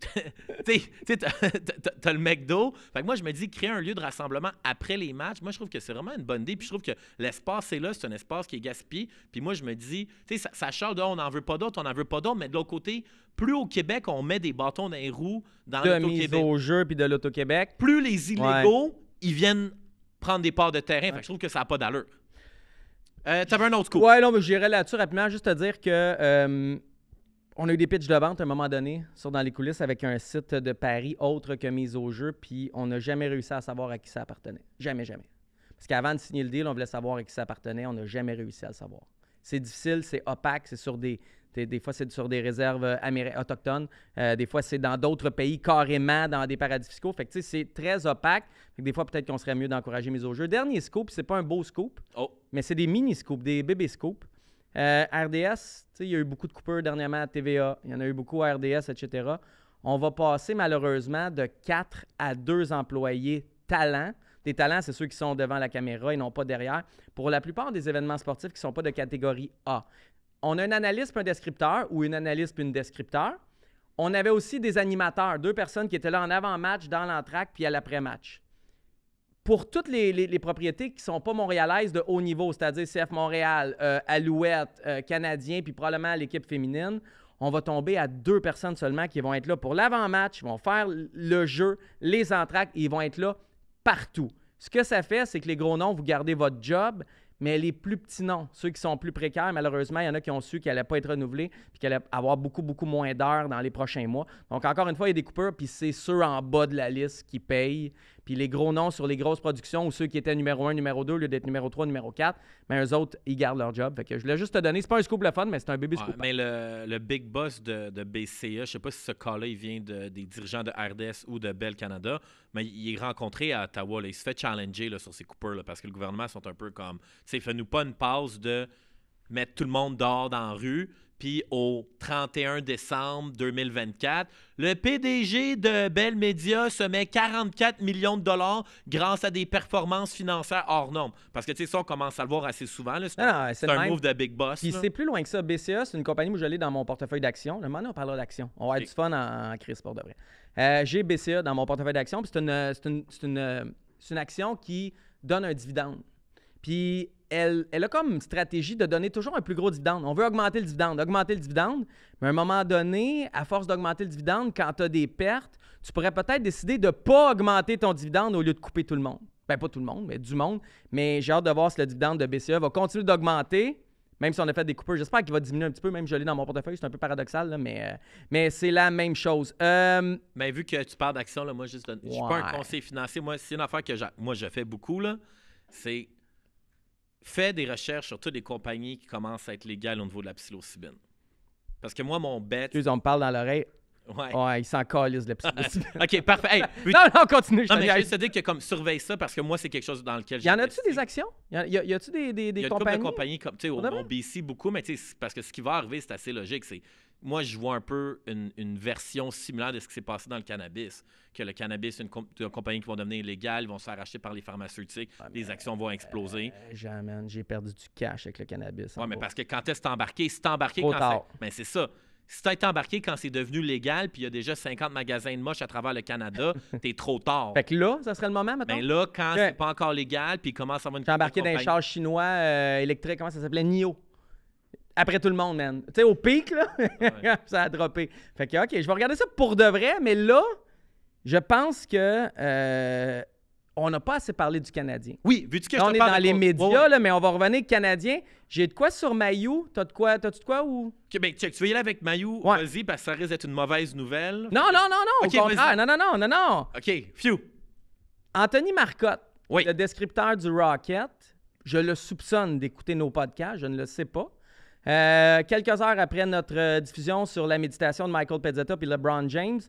S1: McDo. Fait que moi, je me dis, créer un lieu de rassemblement après les matchs, moi, je trouve que c'est vraiment une bonne idée. Puis je trouve que l'espace, c'est là, c'est un espace qui est gaspillé. Puis moi, je me dis, tu sais, ça, ça charge on n'en veut pas d'autres, on en veut pas d'autres, mais de l'autre côté, plus au Québec, on met des bâtons dans les roues, dans l'Auto-Québec. De au jeu, puis de l'Auto-Québec. Plus les illégaux, ils viennent prendre des parts de terrain. Fait que je trouve que ça n'a pas d'allure. Euh, tu avais
S2: un autre coup. Ouais, non, mais là-dessus rapidement. Juste te dire que euh, on a eu des pitches de vente à un moment donné sur dans les coulisses avec un site de Paris autre que mise au jeu, puis on n'a jamais réussi à savoir à qui ça appartenait. Jamais, jamais. Parce qu'avant de signer le deal, on voulait savoir à qui ça appartenait. On n'a jamais réussi à le savoir. C'est difficile, c'est opaque, c'est sur des. Des, fois, c'est sur des réserves euh, autochtones. des fois, c'est dans d'autres pays, carrément dans des paradis fiscaux. Fait tu sais, c'est très opaque. des fois, peut-être qu'on serait mieux d'encourager mise au jeu. Dernier scoop, c'est pas un beau scoop. Oh mais c'est des mini-scoops, des bébés-scoops. Euh, RDS, il y a eu beaucoup de coupeurs dernièrement à TVA, il y en a eu beaucoup à RDS, etc. On va passer malheureusement de 4 à 2 employés talents. Des talents, c'est ceux qui sont devant la caméra et non pas derrière, pour la plupart des événements sportifs qui ne sont pas de catégorie A. On a un analyste puis un descripteur, ou une analyste puis une descripteur. On avait aussi des animateurs, deux personnes qui étaient là en avant-match, dans l'entraque, puis à l'après-match pour toutes les, propriétés qui ne sont pas montréalaises de haut niveau, c'est-à-dire CF Montréal, euh, Alouette, euh, Canadien, puis probablement l'équipe féminine, on va tomber à deux personnes seulement qui vont être là pour l'avant-match, ils vont faire le jeu, les entractes, ils vont être là partout. Ce que ça fait, c'est que les gros noms, vous gardez votre job, mais les plus petits noms, ceux qui sont plus précaires, malheureusement, il y en a qui ont su qu'elle n'allait pas être renouvelée puis qu'elle allait avoir beaucoup, beaucoup moins d'heures dans les prochains mois. Donc, encore une fois, il y a des coupeurs, puis c'est ceux en bas de la liste qui payent puis les gros noms sur les grosses productions ou ceux qui étaient numéro 1, numéro 2, au lieu d'être numéro 3, numéro 4, mais ben, eux autres, ils gardent leur job. Fait que je voulais juste te donner, c'est pas un scoop le fun, mais c'est un bébé scoop.
S1: mais le, big boss de, de BCA, je sais pas si ce cas-là, il vient des dirigeants de RDS ou de Bell Canada, mais il est rencontré à Ottawa. Il se fait challenger là, sur ses coupeurs là, parce que le gouvernement sont un peu comme, tu sais, fais-nous pas une pause de mettre tout le monde dehors dans la rue, puis au 31 décembre 2024. Le PDG de Bell Media se met 44 millions de dollars grâce à des performances financières hors normes. Parce que, tu sais, ça, on commence à le voir assez souvent. C'est un, move de Big Boss. Puis c'est
S2: plus loin que ça. BCA, c'est une compagnie où je l'ai dans mon portefeuille d'action. Le moment, on parle d'action, On va être du fun en, crise pour de vrai. Euh, j'ai BCA dans mon portefeuille d'action, Puis c'est une, une action qui donne un dividende. Puis elle, a comme stratégie de donner toujours un plus gros dividende. On veut augmenter le dividende, augmenter le dividende, mais à un moment donné, à force d'augmenter le dividende, quand tu as des pertes, tu pourrais peut-être décider de ne pas augmenter ton dividende au lieu de couper tout le monde. Ben, pas tout le monde, mais du monde. Mais j'ai hâte de voir si le dividende de BCE va continuer d'augmenter, même si on a fait des coupures. J'espère qu'il va diminuer un petit peu, même je l'ai dans mon portefeuille. C'est un peu paradoxal, mais, euh, mais c'est
S1: la même chose. Mais euh, ben, vu que tu parles d'action, moi, je ne suis pas un conseiller financier. Moi, c'est une affaire que moi, je fais beaucoup. Là c'est fais des recherches sur toutes les compagnies qui commencent à être légales au niveau de la psilocybine. Parce que moi, mon bête... Ils on parle dans l'oreille. Ouais.
S2: ouais, ils s'en calissent
S1: la psilocybine. OK, parfait. Non, non, continue. Je non, mais juste te dire que comme surveille ça parce que moi, c'est quelque chose dans lequel Y en a-tu des actions Y, y, a, y tu des, des, des a compagnies? compagnies comme, tu sais, au, au, BC, beaucoup, mais tu sais, parce que ce qui va arriver, c'est assez logique. C'est moi, je vois un peu une, version similaire de ce qui s'est passé dans le cannabis. Que le cannabis, une, compagnie qui va devenir illégale, vont se faire par les pharmaceutiques, ah, les actions vont exploser.
S2: Euh, j'ai perdu du cash avec le cannabis.
S1: Hein. Oui, mais parce que quand est-ce embarqué? Si t'es embarqué Trop quand c'est. c'est ça. Si t'as embarqué quand c'est devenu légal, puis il y a déjà 50 magasins de moches à travers le Canada, t'es trop tard. Fait que là, ça
S2: serait le moment ben maintenant. Mais
S1: là, quand c'est pas encore légal, puis commence à avoir une. T'es embarqué dans un char
S2: chinois euh, électrique, comment ça s'appelait? NIO après tout le monde, man. Tu sais, au pic, là, ça a droppé. Fait que, OK, je vais regarder ça pour de vrai, mais là, je pense que euh, on n'a pas assez parlé du Canadien. Oui, vu que je on est dans les médias, Là, mais on va revenir Canadien. J'ai de quoi sur Mayu? T'as de quoi? T'as-tu de quoi ou?
S1: Québec, tu veux y aller avec Mayu? Vas-y, parce que ça risque d'être une mauvaise nouvelle. Non, non, non, non. Non, non, non, non, non. OK, phew.
S2: Anthony Marcotte, le descripteur du Rocket, je le soupçonne d'écouter nos podcasts, je ne le sais pas. Euh, quelques heures après notre euh, diffusion sur la méditation de Michael Pezzetta puis LeBron James,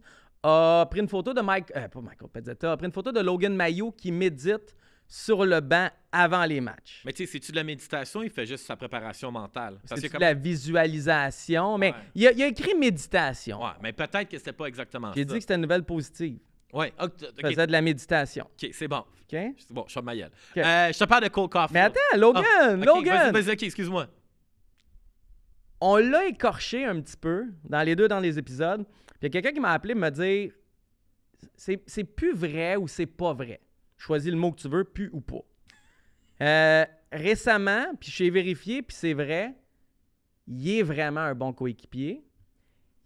S2: a pris une photo de Mike, euh, pas Michael a pris une photo de Logan Mayo qui médite sur le banc avant les matchs.
S1: Mais tu sais, c'est-tu de la méditation? Il fait juste sa
S2: préparation mentale. C'est comme... de la visualisation. Mais il, a, écrit méditation. Ouais,
S1: mais peut-être que c'était pas exactement ça. J'ai dit que
S2: c'était une nouvelle positive.
S1: Oui. Oh, il faisait de la méditation. OK, c'est bon. OK. Bon, je suis à
S2: okay. je te parle de Cole Coffee. Mais attends, Logan! Ah, Logan! excuse-moi on l'a écorché un petit peu dans les deux dans les épisodes. Puis il y a quelqu'un qui m'a appelé me dire c'est plus vrai ou c'est pas vrai. Choisis le mot que tu veux, plus ou pas. Euh, récemment, puis j'ai vérifié, puis c'est vrai, il est vraiment un bon coéquipier.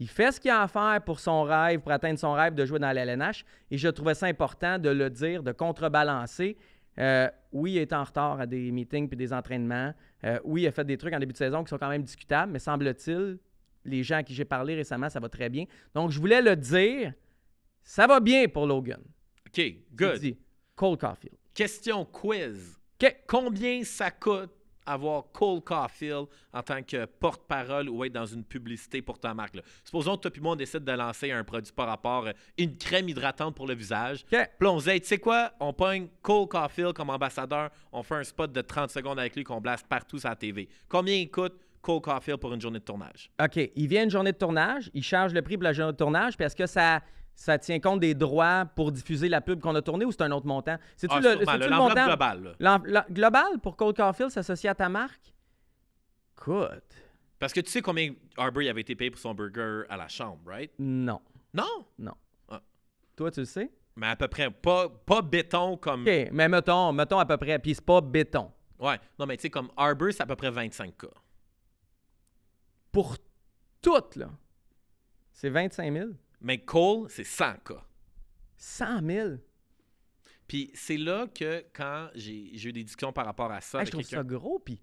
S2: Il fait ce qu'il a à faire pour son rêve, pour atteindre son rêve de jouer dans l'LNH. Et je trouvais ça important de le dire, de contrebalancer euh, oui, il est en retard à des meetings puis des entraînements. Euh, oui, il a fait des trucs en début de saison qui sont quand même discutables, mais semble-t-il, les gens à qui j'ai parlé récemment, ça va très bien. Donc, je voulais le dire, ça va bien pour Logan. OK, good. Dit, Cole
S1: Caulfield. Question quiz. combien ça coûte avoir Cole Caulfield en tant que porte-parole ou être dans une publicité pour ta marque. Supposons que toi et moi, décide de lancer un produit par rapport, euh, une crème hydratante pour le visage. Okay. tu sais quoi, on pogne Cole Caulfield comme ambassadeur, on fait un spot de 30 secondes avec lui qu'on blaste partout sur la TV. Combien il coûte Cole Caulfield pour une journée de tournage?
S2: OK, il vient une journée de tournage, il charge le prix pour la journée de tournage, parce que ça ça tient compte des droits pour diffuser la pub qu'on a tournée ou c'est un autre montant? C'est-tu ah, le, le montant global? Global pour Cold Caulfield s'associer à ta marque?
S1: Écoute. Parce que tu sais combien Arbery avait été payé pour son burger à la chambre, right? Non. Non? Non. Ah. Toi, tu le sais? Mais à peu près, pas, béton comme.
S2: OK, mais mettons, mettons à peu près, puis c'est pas béton. Ouais, non,
S1: mais tu sais, comme Arbor, c'est à peu près 25K.
S2: Pour toutes, là. C'est 25
S1: 000? Mais Cole, c'est 100 cas.
S2: 100 000?
S1: Puis c'est là que quand j'ai eu des discussions par rapport à ça. je trouve ça
S2: gros, puis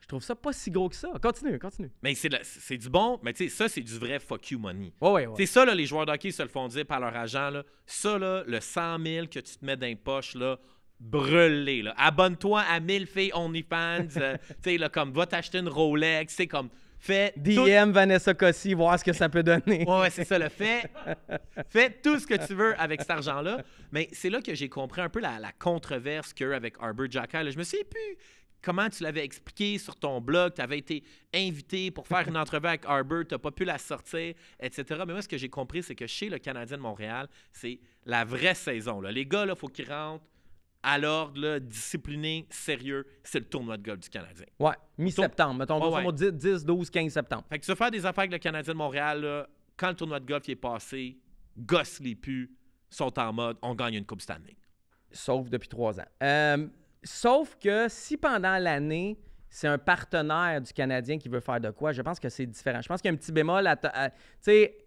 S2: je trouve ça pas si gros que ça. Continue, continue.
S1: Mais c'est du bon, mais tu sais, ça, c'est du vrai fuck you money. Ouais, ouais, ouais. C'est ça, là, les joueurs d'hockey se le font dire par leur agent. Là. Ça, là, le 100 000 que tu te mets dans les poches, là, brûlé. Abonne-toi à 1000 filles OnlyFans. Euh, tu sais, comme va t'acheter une Rolex. C'est comme
S2: Fais DM Vanessa Cossi, voir ce que ça peut donner. ouais, c'est ça, le
S1: fait. Fais tout ce que tu veux avec cet argent-là. Mais c'est là que j'ai compris un peu la, controverse qu'il avec Arbor Jacker. je me suis plus comment tu l'avais expliqué sur ton blog, tu avais été invité pour faire une entrevue avec Arbor. tu n'as pas pu la sortir, etc. Mais moi, ce que j'ai compris, c'est que chez le Canadien de Montréal, c'est la vraie saison. Les gars, il faut qu'ils rentrent à l'ordre, discipliné, sérieux, c'est le tournoi de golf du Canadien.
S2: Ouais, mi-septembre, mettons, oh, ouais. 10, 12, 15 septembre.
S1: Fait que se faire des affaires avec le Canadien de Montréal, quand le tournoi de golf est passé, gosse les pu sont en mode on gagne une Coupe Stanley. Sauf
S2: depuis trois ans. Euh, sauf que si pendant l'année, c'est un partenaire du Canadien qui veut faire de quoi, je pense que c'est différent. Je pense qu'il y a un petit bémol à. à tu sais.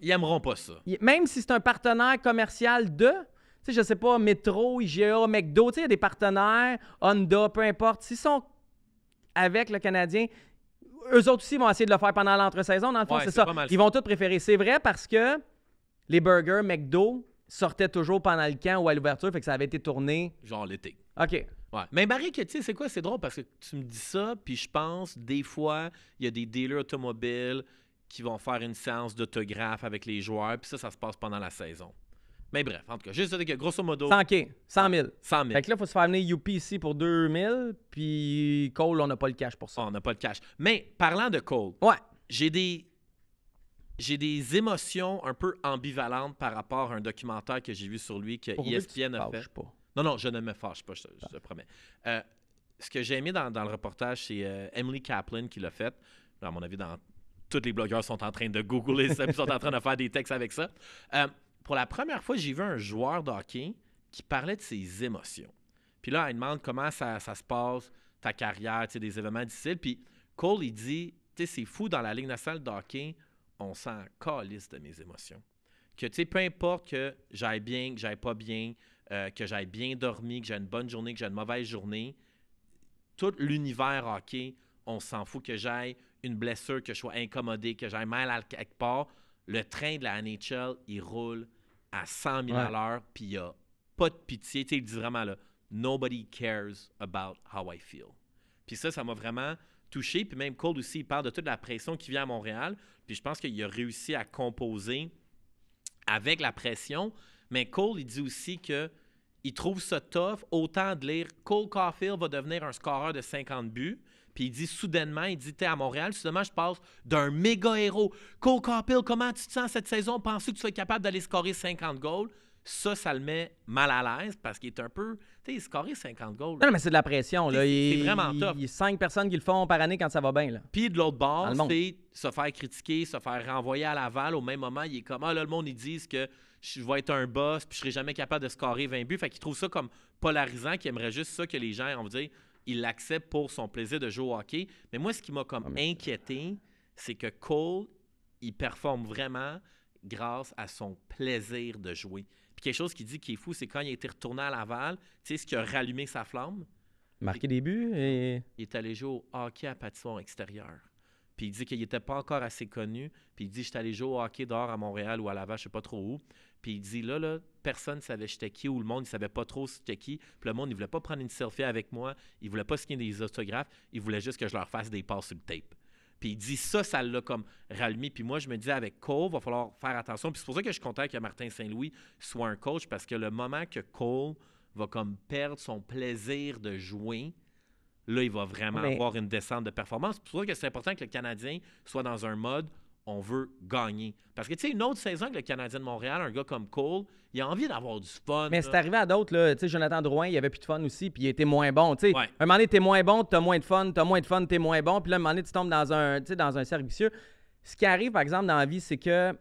S2: Ils aimeront pas ça. Même si c'est un partenaire commercial de, je je sais pas, Métro, IGA, McDo, tu il y a des partenaires, Honda, peu importe, s'ils sont avec le Canadien, eux autres aussi vont essayer de le faire pendant l'entre-saison. Dans le fond, c'est ça. Ils vont tous préférer. C'est vrai parce que les burgers McDo sortaient toujours pendant le camp ou à l'ouverture, fait que ça avait été tourné.
S1: Genre l'été. OK. Mais Marie, tu sais, c'est quoi? C'est drôle parce que tu me dis ça, puis je pense, des fois, il y a des dealers automobiles qui vont faire une séance d'autographe avec les joueurs, puis ça, ça se passe pendant la saison. Mais bref, en tout cas, juste dire que grosso modo. 100
S2: K, 100 000.
S1: 100 000. Fait que là, il faut se faire amener UP ici pour 000, puis Cole, on n'a pas le cash pour ça. Ah, on n'a pas le cash. Mais parlant de Cole, ouais. j'ai des. J'ai des émotions un peu ambivalentes par rapport à un documentaire que j'ai vu sur lui que pour ESPN a fait. Pas. Non, non, je ne me fâche pas, je, te ah. promets. Euh, ce que j'ai aimé dans, dans, le reportage, c'est euh, Emily Kaplan qui l'a fait. À mon avis, dans, tous les blogueurs sont en train de googler ça, ils sont en train de faire des textes avec ça. Euh, pour la première fois, j'ai vu un joueur de hockey qui parlait de ses émotions. Puis là, elle demande comment ça, se passe, ta carrière, des événements difficiles. Puis Cole, il dit c'est fou dans la Ligue nationale de hockey, on s'en calisse de mes émotions. Que tu sais, peu importe que j'aille bien, que j'aille pas bien, euh, que j'aille bien dormi, que j'ai une bonne journée, que j'ai une mauvaise journée, tout l'univers hockey, on s'en fout que j'aille une blessure, que je sois incommodé, que j'aille mal à quelque part. Le train de la NHL, il roule à 100 000 à l'heure, puis il n'y a pas de pitié. Tu il dit vraiment là, Nobody cares about how I feel. Puis ça, ça m'a vraiment touché. Puis même Cole aussi, il parle de toute la pression qui vient à Montréal. Puis je pense qu'il a réussi à composer avec la pression. Mais Cole, il dit aussi que il trouve ça tough autant de lire Cole Caulfield va devenir un scoreur de 50 buts puis il dit soudainement, il dit T'es à Montréal, soudainement, je passe d'un méga héros. Cole Pil, comment tu te sens cette saison Penses-tu que tu sois capable d'aller scorer 50 goals ça, ça le met mal à l'aise parce qu'il est un peu. Tu sais, il scorait 50 goals. Non, mais c'est
S2: de la pression. Là. C'est vraiment top. Il y a cinq personnes qui le font par année quand ça va bien. Là. Puis de l'autre bord,
S1: c'est se faire critiquer, se faire renvoyer à l'aval. Au même moment, il est comme Ah, là, le monde, ils disent que je vais être un boss puis je serai jamais capable de scorer 20 buts. Fait qu'il trouve ça comme polarisant, qu'il aimerait juste ça que les gens, on va dire, il l'accepte pour son plaisir de jouer au hockey. Mais moi, ce qui m'a comme ah, inquiété, c'est que Cole, il performe vraiment grâce à son plaisir de jouer. Puis quelque chose qui dit qu'il est fou, c'est quand il a été retourné à Laval, tu sais, ce qui a rallumé sa flamme.
S2: Marqué des buts et.
S1: Il est allé jouer au hockey à patinoire extérieur. Puis il dit qu'il n'était pas encore assez connu. Puis il dit J'étais allé jouer au hockey dehors à Montréal ou à Laval, je sais pas trop où. Puis il dit là, là, personne ne savait j'étais qui ou le monde ne savait pas trop j'étais qui. Puis le monde, il voulait pas prendre une selfie avec moi, il voulait pas signer des autographes, il voulait juste que je leur fasse des passes sur le tape. Puis il dit ça, ça l'a comme rallumé. Puis moi, je me dis avec Cole, il va falloir faire attention. Puis c'est pour ça que je suis content que Martin Saint-Louis soit un coach, parce que le moment que Cole va comme perdre son plaisir de jouer, là, il va vraiment avoir une descente de performance. C'est pour ça que c'est important que le Canadien soit dans un mode on veut gagner. Parce que, tu sais, une autre saison que le Canadien de Montréal, un gars comme Cole, il a envie d'avoir du fun. Mais c'est arrivé
S2: à d'autres, là. Tu sais, Jonathan Drouin, il avait plus de fun aussi, puis il était moins bon. Tu sais, un moment donné, es moins bon, as moins de fun, as moins de fun, es moins bon, puis là, un moment donné, tu tombes dans un, dans un cercle Ce qui arrive, par exemple, dans la vie, c'est que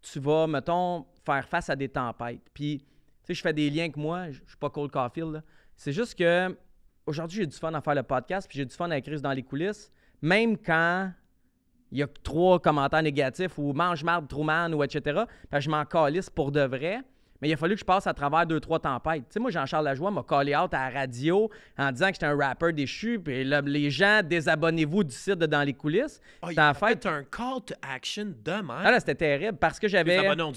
S2: tu vas, mettons, faire face à des tempêtes. Puis, tu sais, je fais des liens que moi, je suis pas Cole Caulfield, C'est juste que aujourd'hui, j'ai du fun à faire le podcast, puis j'ai du fun à écrire dans les coulisses, même quand il y a trois commentaires négatifs ou mange marde Truman ou etc. Puis je m'en calisse pour de vrai. Mais il a fallu que je passe à travers deux, trois tempêtes. Tu sais, moi, Jean-Charles Lajoie m'a callé out à la radio en disant que j'étais un rappeur déchu. Puis les gens, désabonnez-vous du site de Dans les coulisses. Ah, c'était fait un call to action
S1: demain. Ah c'était
S2: terrible parce que j'avais. Les abonnés ont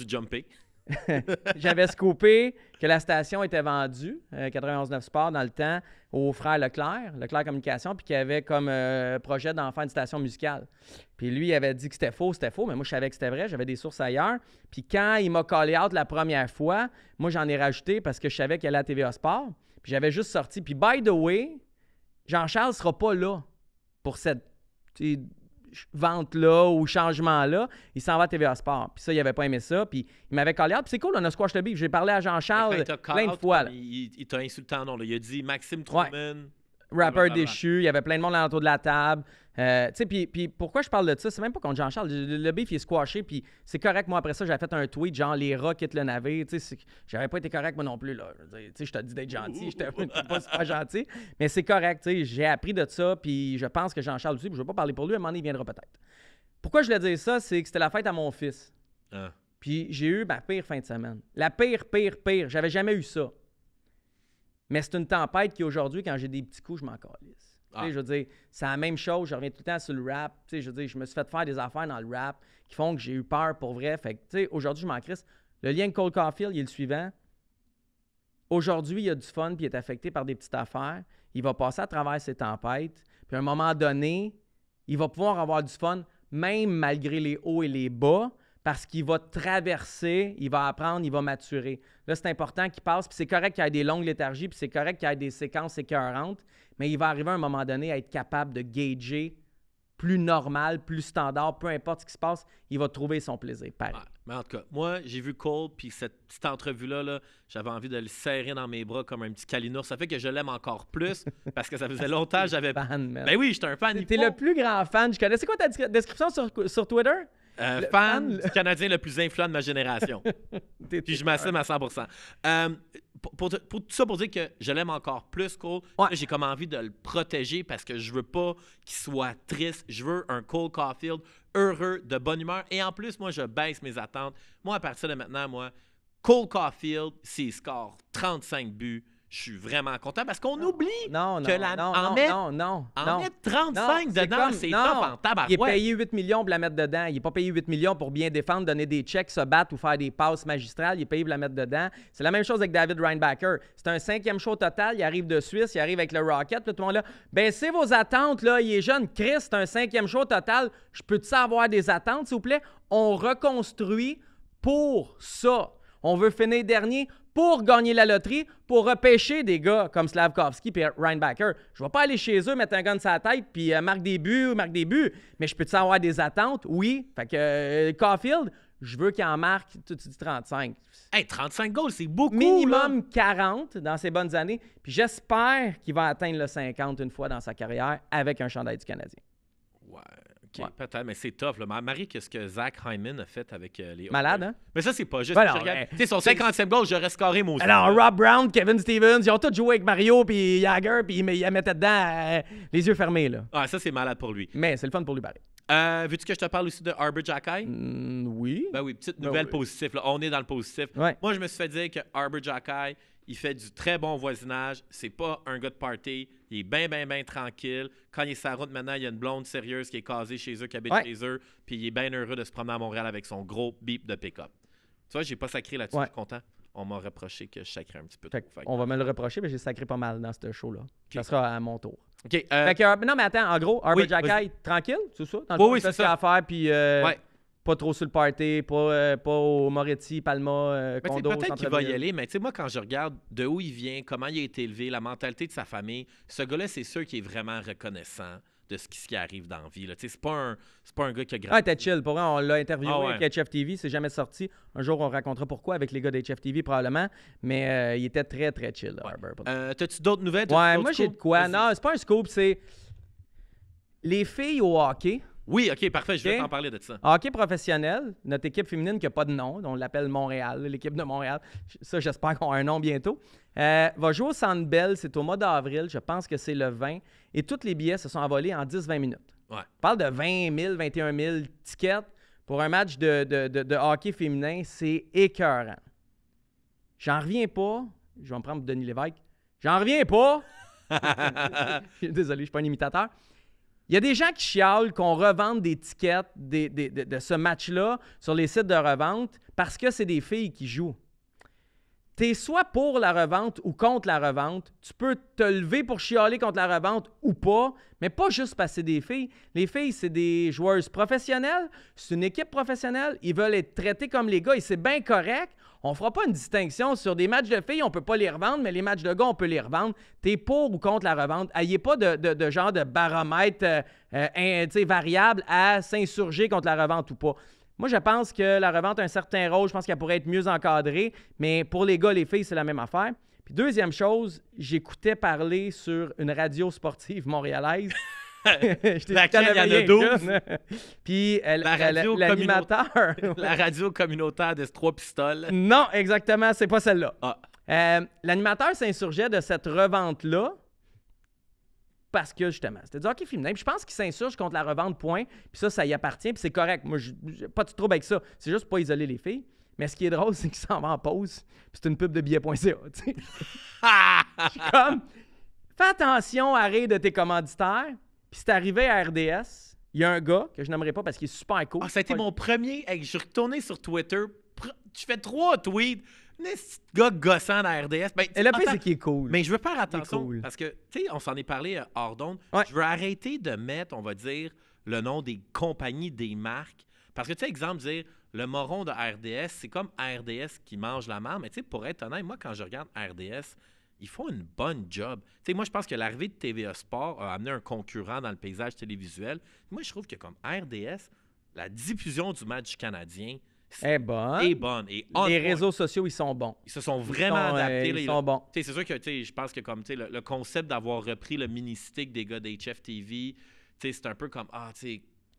S2: J'avais scoopé que la station était vendue, 91.9 euh, Sport, dans le temps, aux frères Leclerc, Leclerc Communication, puis qui avait comme euh, projet d'en faire une station musicale. Puis lui, il avait dit que c'était faux, c'était faux, mais moi, je savais que c'était vrai, j'avais des sources ailleurs. Puis quand il m'a collé out la première fois, moi, j'en ai rajouté parce que je savais qu'il allait la TVA Sport. Puis j'avais juste sorti. Puis by the way, Jean-Charles sera pas là pour cette vente-là ou changement-là, il s'en va à TVA Sport. Puis ça, il n'avait pas aimé ça. Puis il m'avait collé ah, Puis c'est cool, on a squash le beef. J'ai parlé à Jean-Charles plein de fois.
S1: Il, t'a insulté en nom. Il a dit Maxime Truman. Rapper déchu,
S2: il y avait plein de monde autour de la table. Euh, tu sais, puis pourquoi je parle de ça, c'est même pas contre Jean-Charles. Le, beef, il est squashé, puis c'est correct. Moi, après ça, j'avais fait un tweet, genre, les rats quittent le navire. Tu sais, j'avais pas été correct, moi non plus, là. Tu sais, je te dit d'être gentil, je pas pas gentil, mais c'est correct, tu sais. J'ai appris de ça, puis je pense que Jean-Charles aussi, puis je vais pas parler pour lui, à un moment il viendra peut-être. Pourquoi je le dis ça, c'est que c'était la fête à mon fils. Ah. Puis j'ai eu ma pire fin de semaine. La pire, pire, pire. J'avais jamais eu ça. Mais c'est une tempête qui, aujourd'hui, quand j'ai des petits coups, je m'en calisse. Ah. Je veux c'est la même chose. Je reviens tout le temps sur le rap. je veux je me suis fait faire des affaires dans le rap qui font que j'ai eu peur pour vrai. Fait aujourd'hui, je m'en crisse. Le lien de Cole Caulfield, il est le suivant. Aujourd'hui, il y a du fun puis il est affecté par des petites affaires. Il va passer à travers ces tempêtes. Puis à un moment donné, il va pouvoir avoir du fun, même malgré les hauts et les bas, parce qu'il va traverser, il va apprendre, il va maturer. Là, c'est important qu'il passe, puis c'est correct qu'il y ait des longues léthargies, puis c'est correct qu'il y ait des séquences écœurantes, mais il va arriver à un moment donné à être capable de gager plus normal, plus standard, peu importe ce qui se passe, il va trouver son plaisir. Pareil.
S1: mais en tout cas, moi, j'ai vu Cole, puis cette petite entrevue-là, j'avais envie de le serrer dans mes bras comme un petit calinour. Ça fait que je l'aime encore plus, parce que ça faisait longtemps que j'avais... pas Ben oui, j'étais un fan. T'es le plus
S2: grand fan. Je connais. C'est quoi ta description sur Twitter?
S1: Euh, fan, canadien le plus influent de ma génération. Puis je m'assume à 100 euh, pour, tout ça pour dire que je l'aime encore plus, Cole. J'ai comme envie de le protéger parce que je veux pas qu'il soit triste. Je veux un Cole Caulfield heureux, de bonne humeur. Et en plus, moi, je baisse mes attentes. Moi, à partir de maintenant, moi, Cole Caulfield, s'il score 35 buts, je suis vraiment content parce qu'on oublie que la en met, non, non, en 35 dedans, c'est top en tabac. Il est payé 8
S2: millions pour la mettre dedans. Il n'est pas payé 8 millions pour bien défendre, donner des chèques, se battre ou faire des passes magistrales. Il est payé pour la mettre dedans. C'est la même chose avec David Reinbacker. C'est un cinquième show total. Il arrive de Suisse, il arrive avec le Rocket. Tout le monde là, c'est vos attentes. Là, il est jeune. Chris, c'est un cinquième show total. Je peux-tu avoir des attentes, s'il vous plaît? On reconstruit pour ça. On veut finir dernier pour gagner la loterie, pour repêcher des gars comme Slavkovski et Backer. Je ne vais pas aller chez eux, mettre un gun sur la tête, puis marque euh, des buts, marque des buts, mais je peux-tu avoir des attentes? Oui. Fait que euh, Caulfield, je veux qu'il en marque, tout tu dis 35. Hey, 35 goals, c'est beaucoup. Minimum 40 dans ses bonnes années. Puis j'espère qu'il va atteindre le 50 une fois dans sa carrière avec un chandail du Canadien.
S1: Ouais ouais. peut-être, mais c'est tough. Là. Marie, qu'est-ce que Zach Hyman a fait avec euh, les. Malade, hein? Mais ça, c'est pas juste. Ben eh, tu sais, son 50e goal, j'aurais scoré mon Alors,
S2: Rob Brown, Kevin Stevens, ils ont tous joué avec Mario, puis Jagger, puis ils la mettaient dedans euh, les yeux fermés, là.
S1: Ah, ça, c'est malade pour lui. Mais
S2: c'est le fun pour lui, pareil.
S1: Euh, Veux-tu que je te parle aussi de Arbor Jacky mmh, oui. Ben oui, petite ben nouvelle positive. Là. On est dans le positif. Moi, je me suis fait dire que Arbor Jacky, il fait du très bon voisinage. C'est pas un gars de party il est bien, bien, bien tranquille. Quand il est sur route, maintenant, il y a une blonde sérieuse qui est casée chez eux, qui habite chez eux. Puis il est bien heureux de se promener à Montréal avec son gros bip de pick-up. Tu vois, j'ai pas sacré là-dessus. Je suis content. On m'a reproché que je sacrais un petit peu. on
S2: va me le reprocher, mais j'ai sacré pas mal dans ce show-là. Ça sera à mon tour. OK. Euh, euh, non, mais attends, en gros, Herbert oui,
S1: tranquille, c'est ça? Dans oui, oui c'est ça. à
S2: faire, puis... Euh, pas trop sur le party, pas, euh, pas au Moretti, Palma, euh, condo, Peut-être qu'il va y aller,
S1: mais tu sais, moi, quand je regarde de où il vient, comment il a été élevé, la mentalité de sa famille, ce gars-là, c'est sûr qu'il est vraiment reconnaissant de ce qui, arrive dans la vie. C'est pas, un, pas un gars qui a ah, grandi. Ah, t'es
S2: chill. Pour vrai, on l'a interviewé ah avec HFTV, c'est jamais sorti. Un jour, on racontera pourquoi avec les gars d'HFTV, probablement. Mais euh, il était très, très chill, ouais. as euh, T'as-tu d'autres nouvelles? Ouais, moi, j'ai de quoi. Non, c'est pas un scoop, c'est. Les filles au hockey, oui, OK, parfait. Je vais t'en parler de ça. Hockey professionnel, notre équipe féminine qui n'a pas de nom, on l'appelle Montréal, l'équipe de Montréal. Ça, j'espère qu'on a un nom bientôt. Euh, va jouer au Centre c'est au mois d'avril, je pense que c'est le 20. Et tous les billets se sont envolés en 10-20 minutes. On parle de 20 000, 21 000 tickets pour un match de, hockey féminin. C'est écœurant. J'en reviens pas. Je vais me prendre Denis Lévesque. J'en reviens pas. Désolé, je suis pas un imitateur. Il y a des gens qui chialent qu'on revende des tickets de, ce match-là sur les sites de revente parce que c'est des filles qui jouent. Tu es soit pour la revente ou contre la revente. Tu peux te lever pour chialer contre la revente ou pas, mais pas juste parce que c'est des filles. Les filles, c'est des joueuses professionnelles, c'est une équipe professionnelle, ils veulent être traités comme les gars et c'est bien correct. On fera pas une distinction sur des matchs de filles, on peut pas les revendre, mais les matchs de gars, on peut les revendre. T'es pour ou contre la revente. Ayez pas de, de genre de baromètre euh, euh, variable à s'insurger contre la revente ou pas. Moi, je pense que la revente a un certain rôle. Je pense qu'elle pourrait être mieux encadrée. Mais pour les gars, les filles, c'est la même affaire. Puis deuxième chose, j'écoutais parler sur une radio sportive montréalaise. Laquelle il y en a 12. Puis elle la radio l'animateur. la radio communautaire de trois pistoles. Non, exactement, c'est pas celle-là. Ah. Euh, l'animateur s'insurgeait de cette revente-là parce que justement, c'était du hockey féminin. Puis je pense qu'il s'insurge contre la revente, point. Puis ça, ça y appartient. Puis c'est correct. Moi, j'ai pas de trouble avec ça. C'est juste pour pas isoler les filles. Mais ce qui est drôle, c'est qu'il s'en va en pause. Puis c'est une pub de billets.ca. comme, fais attention à de tes commanditaires. Puis c'est arrivé à RDS,
S1: il y a un gars que je n'aimerais pas parce qu'il est super cool. Ah, ça a été mon premier. je suis retourné sur Twitter. Tu fais trois tweets. Mais ce gars gossant à RDS. Ben, Et le qu'il est cool. Mais je veux faire attention. Parce que, tu sais, on s'en est parlé euh, hors d'onde. Je veux arrêter de mettre, on va dire, le nom des compagnies, des marques. Parce que, tu sais, exemple, dire le moron de RDS, c'est comme RDS qui mange la marde. Mais, tu sais, pour être honnête, moi, quand je regarde RDS, ils font une bonne job. sais, moi, je pense que l'arrivée de TVA Sport a amené un concurrent dans le paysage télévisuel. Moi, je trouve que comme RDS, la diffusion du match canadien
S2: est, bonne. Est bonne et Les réseaux sociaux, ils sont bons. Ils se sont vraiment adaptés. les ils sont euh, bons.
S1: C'est sûr que je pense que comme le, le concept d'avoir repris le mini-stick des gars d'HFTV, c'est un peu comme, ah,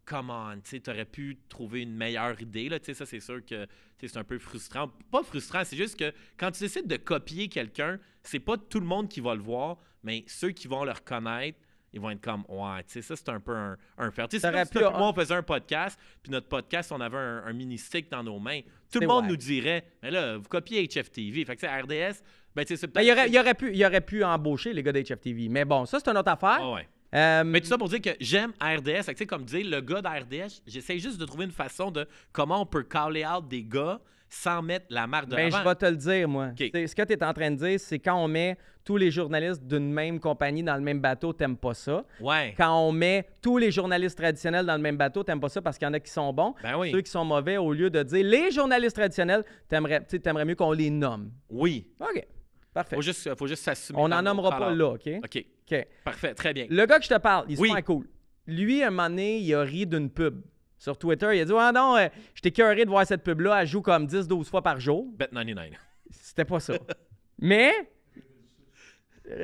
S1: come on, tu aurais pu trouver une meilleure idée. Là, ça, c'est sûr que c'est un peu frustrant. Pas frustrant, c'est juste que quand tu décides de copier quelqu'un, c'est pas tout le monde qui va le voir, mais ceux qui vont le reconnaître, ils vont être comme Ouais, tu sais, ça, c'est un peu un, faire. Tu moi, on faisait un podcast, puis notre podcast, on avait un, mini-stick dans nos mains. Tout le monde nous dirait Mais là, vous copiez HFTV. Fait que, RDS, ben, tu sais, c'est peut ben, il, aurait, il, aurait
S2: pu, il aurait pu
S1: embaucher les gars d'HFTV. Mais bon, ça, c'est une autre affaire. Ah ouais. Euh, Mais tout ça pour dire que j'aime RDS. tu sais comme dire, le gars d'RDS, j'essaie juste de trouver une façon de comment on peut caller out des gars sans mettre la marque de ben, Je vais te
S2: le dire, moi. Ce que tu es en train de dire, c'est quand on met tous les journalistes d'une même compagnie dans le même bateau, t'aimes pas ça. Ouais. Quand on met tous les journalistes traditionnels dans le même bateau, t'aimes pas ça parce qu'il y en a qui sont bons. Ben Ceux qui sont mauvais, au lieu de dire les journalistes traditionnels, t'aimerais, t'aimerais mieux qu'on les nomme. Oui. OK. Parfait. Faut
S1: juste, faut juste s'assumer. On n'en nommera pas là, OK?
S2: OK. OK.
S1: Parfait, très bien.
S2: Le gars que je te parle, il est cool. Lui, un moment donné, il a ri d'une pub. Sur Twitter, il a dit Ah oh non, euh, j'étais curé de voir cette pub-là, elle joue comme 10-12 fois par jour. Bet 99. C'était pas ça. Mais,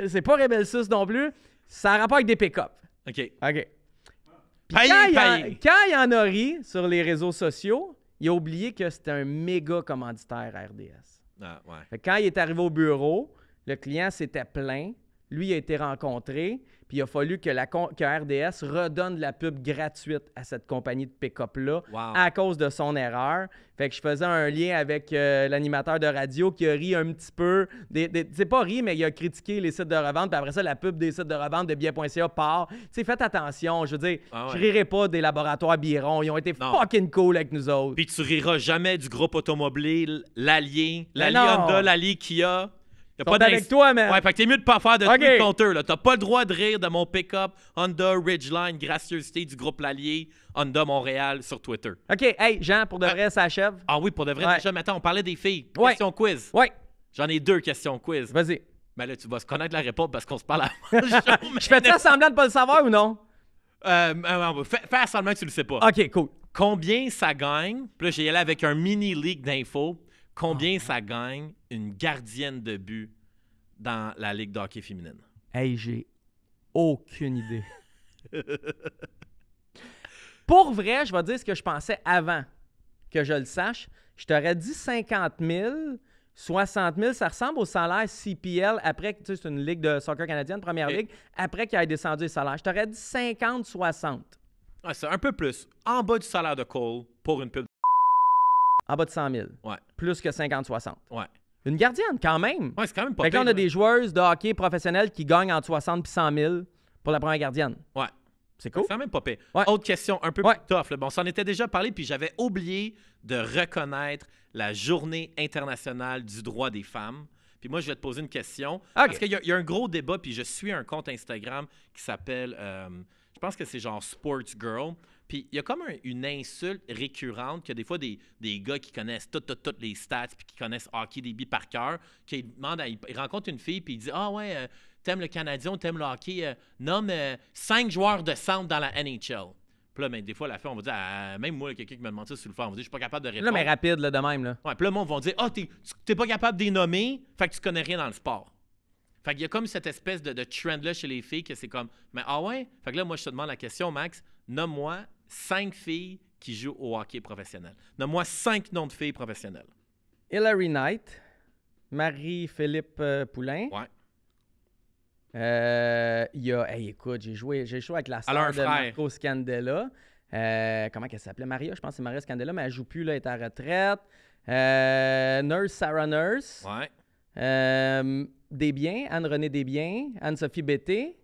S2: c'est pas Rebel non plus, ça a rapport avec des pick-up. OK. OK. quand, Il quand, Il en, a ri sur les réseaux sociaux, il a oublié que c'était un méga commanditaire RDS. Ah, quand il est arrivé au bureau, le client s'était plaint. Lui il a été rencontré. Puis il a fallu que, la, que RDS redonne la pub gratuite à cette compagnie de pick-up-là à cause de son erreur. Fait que je faisais un lien avec euh, l'animateur de radio qui a ri un petit peu. C'est pas ri, mais il a critiqué les sites de revente. Puis après ça, la pub des sites de revente de billets.ca part. Tu faites attention. Je veux dire, ah je rirai pas des laboratoires Biron. Ils ont été fucking
S1: cool avec nous autres. Puis tu riras jamais du groupe automobile, l'allié, l'allié Honda, y Kia. T'as pas avec toi, man. Ouais, fait que t'es mieux de pas faire de okay. trucs contre T'as pas le droit de rire de mon pick-up Honda Ridgeline gracieuseté du groupe Lallier Honda Montréal sur Twitter. OK, hey, Jean, pour de euh, vrai, ça achève. Ah oui, pour de vrai, ouais. ça Attends, on parlait des filles. Question quiz. Oui. J'en ai deux questions quiz. Vas-y. Mais là, tu vas se connaître la réponse parce qu'on se parle avant Je fais semblant de pas le savoir ou non? Euh, euh fais, fais semblant que tu le sais pas. OK, cool. Combien ça gagne? Puis là, j'ai allé avec un mini leak d'infos. Combien ah. ça gagne une gardienne de but dans la Ligue hockey féminine? Hey, j'ai aucune idée.
S2: Pour vrai, je vais dire ce que je pensais avant que je le sache. Je t'aurais dit 50 000, 60 000. Ça ressemble au salaire CPL après tu sais, c'est une ligue de soccer canadienne, première ligue, après qu'il ait descendu le salaire. Je t'aurais dit 50, 60. c'est un peu plus. En bas du salaire de Cole pour une pub. En bas de 100 000. Ouais. Plus que 50, 60. Ouais. Une gardienne, quand même. Ouais, c'est quand même pas Fait a des joueuses de hockey professionnelles qui gagnent entre 60 et 100 000 pour la
S1: première gardienne. Ouais. C'est cool. C'est quand même pas pire. Autre question, un peu plus tough. Bon, on s'en était déjà parlé, puis j'avais oublié de reconnaître la Journée internationale du droit des femmes. Puis moi, je vais te poser une question. Parce qu'il y, a- un gros débat, puis je suis un compte Instagram qui s'appelle, euh, je pense que c'est genre Sports Girl. Puis il y a comme une insulte récurrente que des fois des, des gars qui connaissent toutes tout, les stats puis qui connaissent hockey billes par cœur, qui demandent, ils rencontrent une fille puis ils disent ah ouais euh, t'aimes le Canadien, t'aimes le hockey, euh, nomme euh, cinq joueurs de centre dans la NHL. Puis là, ben, des fois, la fille, on va dire, ah, même moi, quelqu'un qui me demande ça sur le fond, on va dire, je suis pas capable de répondre. Là, mais rapide, là, de même. Là. Ouais, puis là, le monde va dire, ah, t'es, pas capable de nommer, fait que tu connais rien dans le sport. Fait qu'il y a comme cette espèce de, de trend-là chez les filles que c'est comme, mais ah ouais? Fait que là, moi, je te demande la question, Max, nomme-moi cinq filles qui jouent au hockey professionnel. donne moi cinq noms de filles professionnelles. Hillary Knight, Marie-Philippe euh, Poulain. Ouais.
S2: Euh, il y a, écoute, j'ai joué, j'ai joué avec la sœur de Marco Scandella. Euh, comment elle s'appelait? Maria, je pense que c'est Maria Scandella, mais elle joue plus, là, elle est à retraite. Nurse Sarah Nurse. Des biens, Anne-Renée Desbiens, Anne-Sophie
S1: Bété.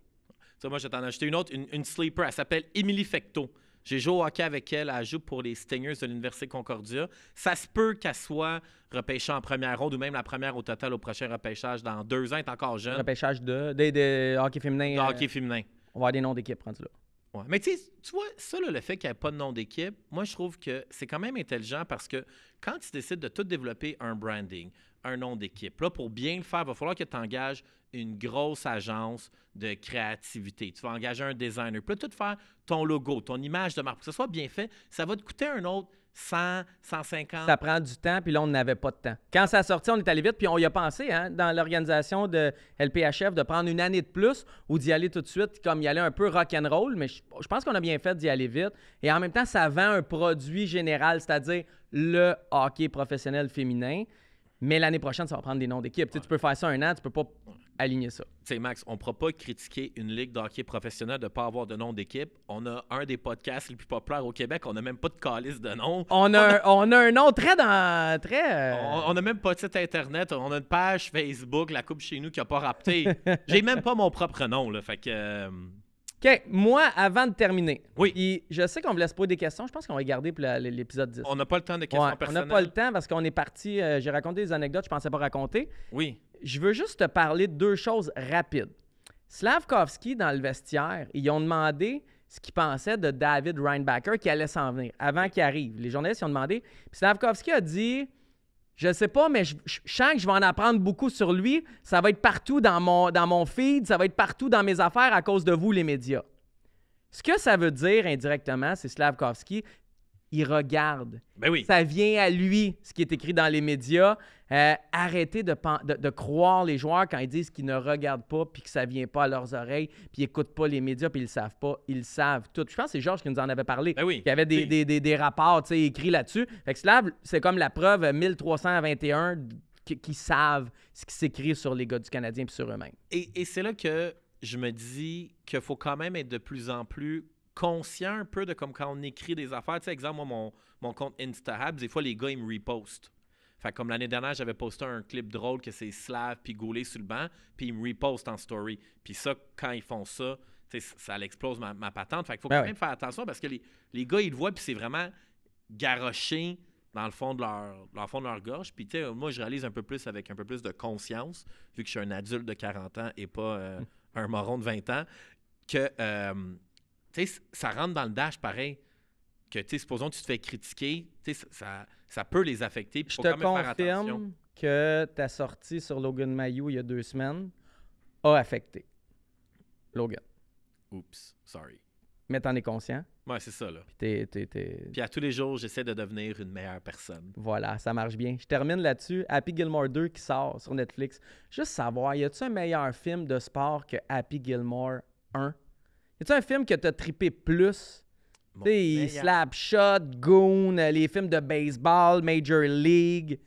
S1: Ça, moi, je t'en ai acheté une autre, une, une sleeper. Elle s'appelle Émilie Fecto. J'ai joué au hockey avec elle. Elle joue pour les Stingers de l'Université Concordia. Ça se peut qu'elle soit repêchée en première ronde ou même la première au total au prochain repêchage dans deux ans. Elle est encore jeune. Repêchage
S2: de, hockey féminin. hockey euh, féminin. On va avoir des noms d'équipe rendus là.
S1: Ouais. Mais tu vois, ça, le fait qu'il n'y ait pas de nom d'équipe, moi, je trouve que c'est quand même intelligent parce que quand tu décides de tout développer un branding, un nom d'équipe. Là, pour bien le faire, il va falloir que tu engages une grosse agence de créativité. Tu vas engager un designer. Puis peux tout faire ton logo, ton image de marque. Pour que ce soit bien fait, ça va te coûter un autre 100, 150. Ça
S2: prend du temps, puis là, on n'avait pas de temps. Quand ça a sorti, on est allé vite, puis on y a pensé, hein, dans l'organisation de LPHF, de prendre une année de plus ou d'y aller tout de suite, comme y aller un peu rock'n'roll, mais je pense qu'on a bien fait d'y aller vite. Et en même temps, ça vend un produit général, c'est-à-dire le hockey professionnel féminin. Mais
S1: l'année prochaine, ça va prendre des noms d'équipe. Tu peux faire ça un an, tu peux pas aligner ça. Tu sais, Max, on ne pourra pas critiquer une ligue d'hockey professionnelle de ne pas avoir de nom d'équipe. On a un des podcasts les plus populaires au Québec. On n'a même pas de calice de nom. On
S2: a, on a un nom très dans. Très... Euh,
S1: on a même pas de site Internet. On a une page Facebook, la Coupe chez nous, qui n'a pas rapté. J'ai même pas mon propre nom. Là, fait que. Euh,
S2: OK, moi, avant de terminer, oui. je sais qu'on vous laisse poser des questions. Je pense qu'on va garder pour l'épisode 10. On n'a pas le temps de questions personnelles. On n'a pas le temps parce qu'on est parti. Euh, j'ai raconté des anecdotes que je pensais pas raconter. Oui. Je veux juste te parler de deux choses rapides. Slavkovski, dans le vestiaire, ils ont demandé ce qu'ils pensaient de David Reinbacker qui allait s'en venir avant qu'il arrive. Les journalistes ils ont demandé. Puis Slavkovski a dit je ne sais pas, mais je, sens que je vais en apprendre beaucoup sur lui. Ça va être partout dans mon, dans mon feed, ça va être partout dans mes affaires à cause de vous, les médias. Ce que ça veut dire indirectement, c'est Slavkovski, il regarde. Ben oui. Ça vient à lui, ce qui est écrit dans les médias. Euh, arrêtez de, croire les joueurs quand ils disent qu'ils ne regardent pas, puis que ça vient pas à leurs oreilles, puis ils n'écoutent pas les médias, puis ils ne savent pas. Ils savent tout. Je pense que c'est Georges qui nous en avait parlé. Ben il y avait des, rapports écrits là-dessus. c'est comme la preuve 1321 qui, savent ce qui s'écrit sur les gars du Canadien puis sur eux-mêmes.
S1: Et, et c'est là que je me dis qu'il faut quand même être de plus en plus conscient un peu de comme quand on écrit des affaires. Tu sais, exemple, moi, mon, mon compte Instahab, des fois, les gars, ils me repostent. Fait comme l'année dernière, j'avais posté un clip drôle que c'est Slav puis Goulet sur le banc, puis ils me repostent en story. Puis ça, quand ils font ça, ça l'explose ma, patente. Fait qu'il faut ben quand même faire attention parce que les, gars, ils le voient, puis c'est vraiment garoché dans le fond de leur, fond de leur gorge. Puis tu sais, moi, je réalise un peu plus avec un peu plus de conscience, vu que je suis un adulte de 40 ans et pas euh, hum. un moron de 20 ans, que... Euh, tu sais, ça rentre dans le dash pareil. Que, tu supposons que tu te fais critiquer, ça, ça peut les affecter. Je te confirme
S2: que ta sortie sur Logan Mayou il y a deux semaines a affecté Logan.
S1: Oups, sorry.
S2: Mais t'en es conscient. Ouais, c'est ça, là. Puis, Puis
S1: à tous les jours, j'essaie de devenir une meilleure personne.
S2: Voilà, ça marche bien. Je termine là-dessus. Happy Gilmore 2 qui sort sur Netflix. Juste savoir, y a-tu un meilleur film de sport que Happy Gilmore 1? cest un film que t'as trippé plus? Bon, tu Slapshot, Goon, euh, les films de baseball, Major League.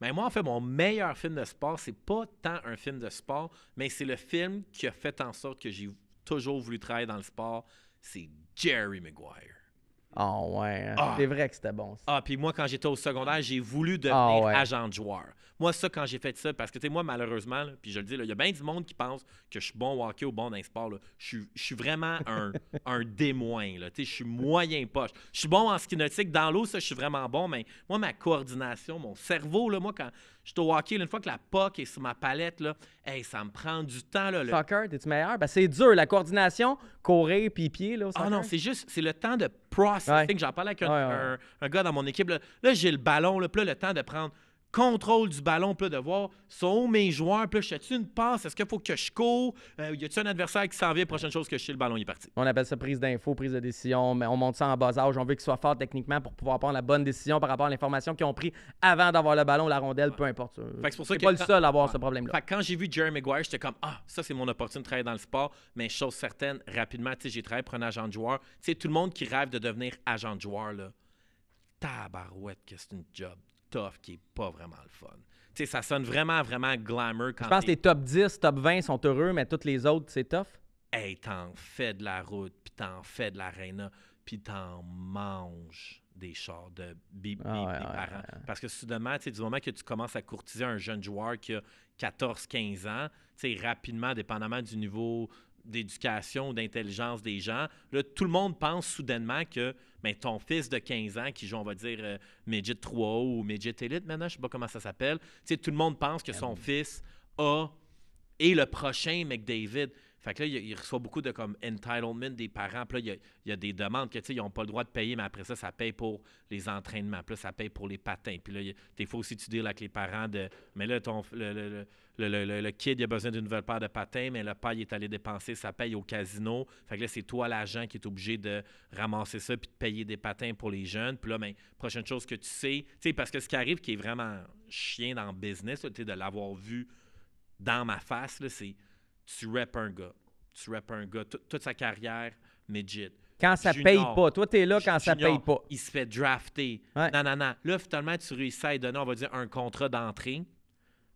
S1: Mais ben, moi, en fait, mon meilleur film de sport, c'est pas tant un film de sport, mais c'est le film qui a fait en sorte que j'ai toujours voulu travailler dans le sport. C'est Jerry Maguire.
S2: Ah ouais, hein. ah. c'est vrai que c'était bon. Ça.
S1: Ah, puis moi, quand j'étais au secondaire, j'ai voulu ah, devenir agent de joueur. Moi, ça, quand j'ai fait ça, parce que, tu sais, moi, malheureusement, puis je le dis, il y a bien du monde qui pense que je suis bon au hockey ou bon dans le sport. Je suis vraiment un, un démoin, là. Tu sais, je suis moyen poche. Je suis bon en ski Dans l'eau, ça, je suis vraiment bon, mais moi, ma coordination, mon cerveau, là, moi, quand je suis au hockey, une fois que la POC est sur ma palette, là, ça me prend du temps. Là, Soccer, t'es-tu meilleur? Ben, c'est dur, la coordination, courir puis pied. Là, ah non, c'est juste, c'est le temps de processing. J'en parlais avec un, gars dans mon équipe. Là, j'ai le ballon, le temps de prendre contrôle du ballon, de voir, sont mes joueurs, plus je fais une passe, est-ce qu'il faut que je cours, Il euh, y a un adversaire qui s'en vient, prochaine chose que je chie le ballon il est parti.
S2: On appelle ça prise d'info, prise de décision, mais on monte ça en bas âge, on veut qu'il soit fort techniquement pour pouvoir prendre la bonne décision par rapport à l'information qu'ils ont pris avant d'avoir le ballon, la rondelle, peu importe. c'est pour pas le seul à avoir ce
S1: problème-là. quand j'ai vu Jerry Maguire, j'étais comme, ah, ça c'est mon opportunité de travailler dans le sport, mais chose certaine, rapidement, tu j'ai travaillé pour un agent de joueur, tu tout le monde qui rêve de devenir agent de joueur, là, tabarouette que c'est une job tough qui est pas vraiment le fun. Tu sais, ça sonne vraiment, vraiment glamour quand Je pense que les
S2: top 10, top 20 sont heureux, mais toutes les autres, c'est tough.
S1: Hey, t'en fais de la route, puis t'en fais de l'aréna, puis t'en manges des chars de bibi. Ah parents. Parce que soudainement, tu sais, du moment que tu commences à courtiser un jeune joueur qui a 14-15 ans, tu sais, rapidement, dépendamment du niveau d'éducation, d'intelligence des gens, là, tout le monde pense soudainement que ben, ton fils de 15 ans qui joue, on va dire, euh, 3 ou Midget Elite maintenant, je ne sais pas comment ça s'appelle, tout le monde pense que ah son fils a et le prochain McDavid. Fait que là, il, reçoit beaucoup de comme entitlement des parents. Puis là, il y, a, des demandes que, tu sais, ils n'ont pas le droit de payer, mais après ça, ça paye pour les entraînements. Puis là, ça paye pour les patins. Puis là, des faut aussi, tu là avec les parents de. Mais là, ton, le, le, kid, il a besoin d'une nouvelle paire de patins, mais le père, est allé dépenser, ça paye au casino. Fait que là, c'est toi, l'agent, qui est obligé de ramasser ça puis de payer des patins pour les jeunes. Puis là, ben, prochaine chose que tu sais, tu sais, parce que ce qui arrive qui est vraiment chien dans le business, sais, de l'avoir vu dans ma face, c'est tu rep » un gars. Tu reps un gars toute sa carrière, midget. Quand ça paye pas. Toi, tu es là quand ça paye pas. Il se fait drafter. Non, non, non. Là, finalement, tu réussis à donner, on va dire, un contrat d'entrée.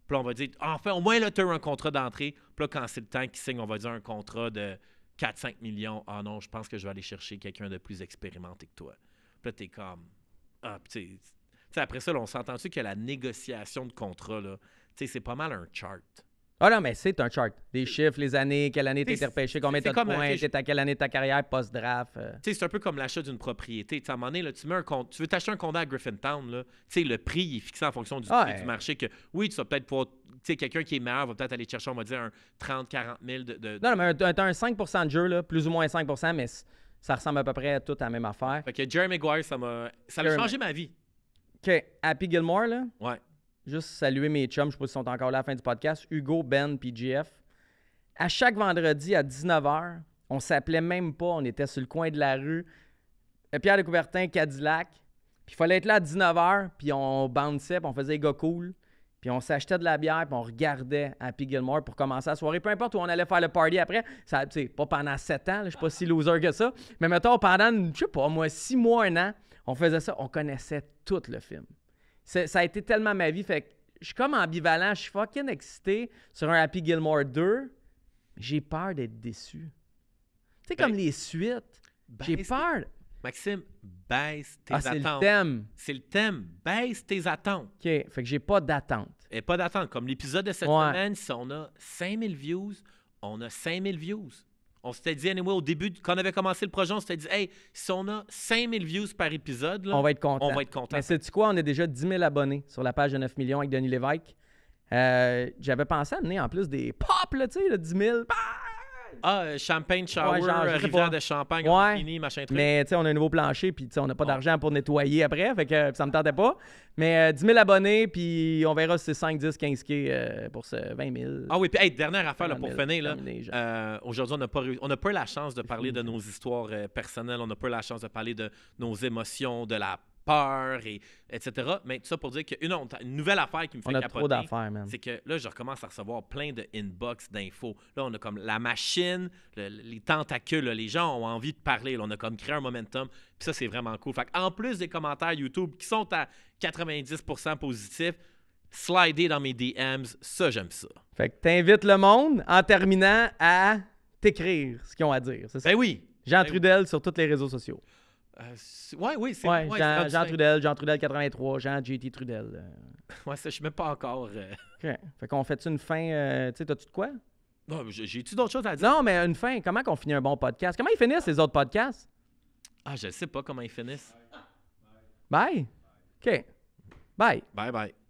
S1: Puis là, on va dire, enfin, au moins, là, tu as un contrat d'entrée. Puis là, quand c'est le temps qu'il signe, on va dire un contrat de 4-5 millions. Ah non, je pense que je vais aller chercher quelqu'un de plus expérimenté que toi. Puis là, t'es comme. Ah, tu sais. Après ça, on s'entend-tu que la négociation de contrat, là, tu sais, c'est pas mal un chart.
S2: Ah non, mais c'est un chart. Des chiffres, les années,
S1: quelle année t'es repêché, combien t'as de points, euh, t'es à quelle année de ta carrière post-draft. Euh. sais, C'est un peu comme l'achat d'une propriété. à un moment donné, tu, mets un compte, tu veux t'acheter un condo à Griffintown, là, le prix est fixé en fonction du marché. Que, oui, tu vas peut-être pouvoir... Quelqu'un qui est meilleur va peut-être aller chercher, on va dire, un 30, 40 000 de...
S2: Non, mais t'as un, un 5 de jeu, là, plus ou moins 5 mais ça ressemble à peu près à tout à la même affaire.
S1: Fait Jerry Maguire, ça m'a changé ma vie.
S2: OK. Happy Gilmore, là? Ouais juste saluer mes chums, je sais pas sont encore là à la fin du podcast, Hugo, Ben, PGF. À chaque vendredi à 19h, on s'appelait même pas, on était sur le coin de la rue. Euh, Pierre de Coubertin, Cadillac. Puis il fallait être là à 19h, puis on bounçait, puis on faisait les cool. Puis on s'achetait de la bière, puis on regardait à Gilmore pour commencer la soirée. Peu importe où on allait faire le party après, ça, pas pendant 7 ans, je suis pas si loser que ça, mais mettons pendant, je sais pas, moi, 6 mois, un an, on faisait ça, on connaissait tout le film ça a été tellement ma vie. Fait je suis comme ambivalent. Je suis fucking excité sur un Happy Gilmore 2. J'ai
S1: peur d'être déçu. Tu sais, ben, comme les suites. J'ai peur. Maxime, baisse tes attentes. Ah, c'est le thème. C'est le thème. Baisse tes attentes. OK. Fait que j'ai pas d'attente. Et pas d'attente. Comme l'épisode de cette semaine, si on a 5000 views, on a 5000 views. On s'était dit, anyway, au début, quand on avait commencé le projet, on s'était dit, hey, si on a 5000 views par épisode, on va être content. On va être content. Mais
S2: sais-tu quoi? On a déjà 10 000 abonnés sur la page de 9 millions avec Denis Lévesque. Euh, j'avais pensé amener en plus des pop, là, tu sais, 10 000.
S1: Ah, euh, Champagne Shower, euh, rivière de champagne, ouais. fini, machin truc. Mais
S2: tu sais, on a un nouveau plancher, puis tu sais, on n'a pas ah. d'argent pour nettoyer après, fait que ça me tentait pas. Mais 10 euh, 000 abonnés, puis on verra si c'est 5, 10, 15 K pour ce 20 000. Ah
S1: oui, puis dernière affaire pour finir. Là, aujourd'hui, on n'a pas, a pas eu la chance de parler de nos histoires personnelles, on n'a pas eu la chance de parler de nos émotions, de la peur, et, etc. Mais tout ça pour dire qu'une une nouvelle affaire qui me fait a capoter, trop d'affaires, c'est que là, je recommence à recevoir plein de inbox d'infos. Là, on a comme la machine, les tentacules, les gens ont envie de parler. on a comme créé un momentum. Puis ça, c'est vraiment cool. Fait en plus des commentaires YouTube qui sont à 90% positifs, slider dans mes DMs, ça, j'aime ça.
S2: Fait que t'invites le monde en terminant à t'écrire ce qu'ils ont à dire. C'est ça? Ben oui. Jean ben Trudel sur tous les réseaux sociaux.
S1: Oui, euh, ouais, oui, c'est ouais, Jean, Trudel,
S2: Jean Trudel 83, Jean JT Trudel. Euh.
S1: Ouais, ça, je suis même pas encore. Euh.
S2: Ok. Fait qu'on fait une fin. tu sais, as tu de quoi?
S1: Non, j'ai-tu d'autres
S2: choses à dire? Non, mais une fin. Comment qu'on finit un bon podcast? Comment ils finissent les autres podcasts?
S1: Ah, je sais pas comment ils finissent.
S2: bye. bye. OK. Bye. Bye, bye.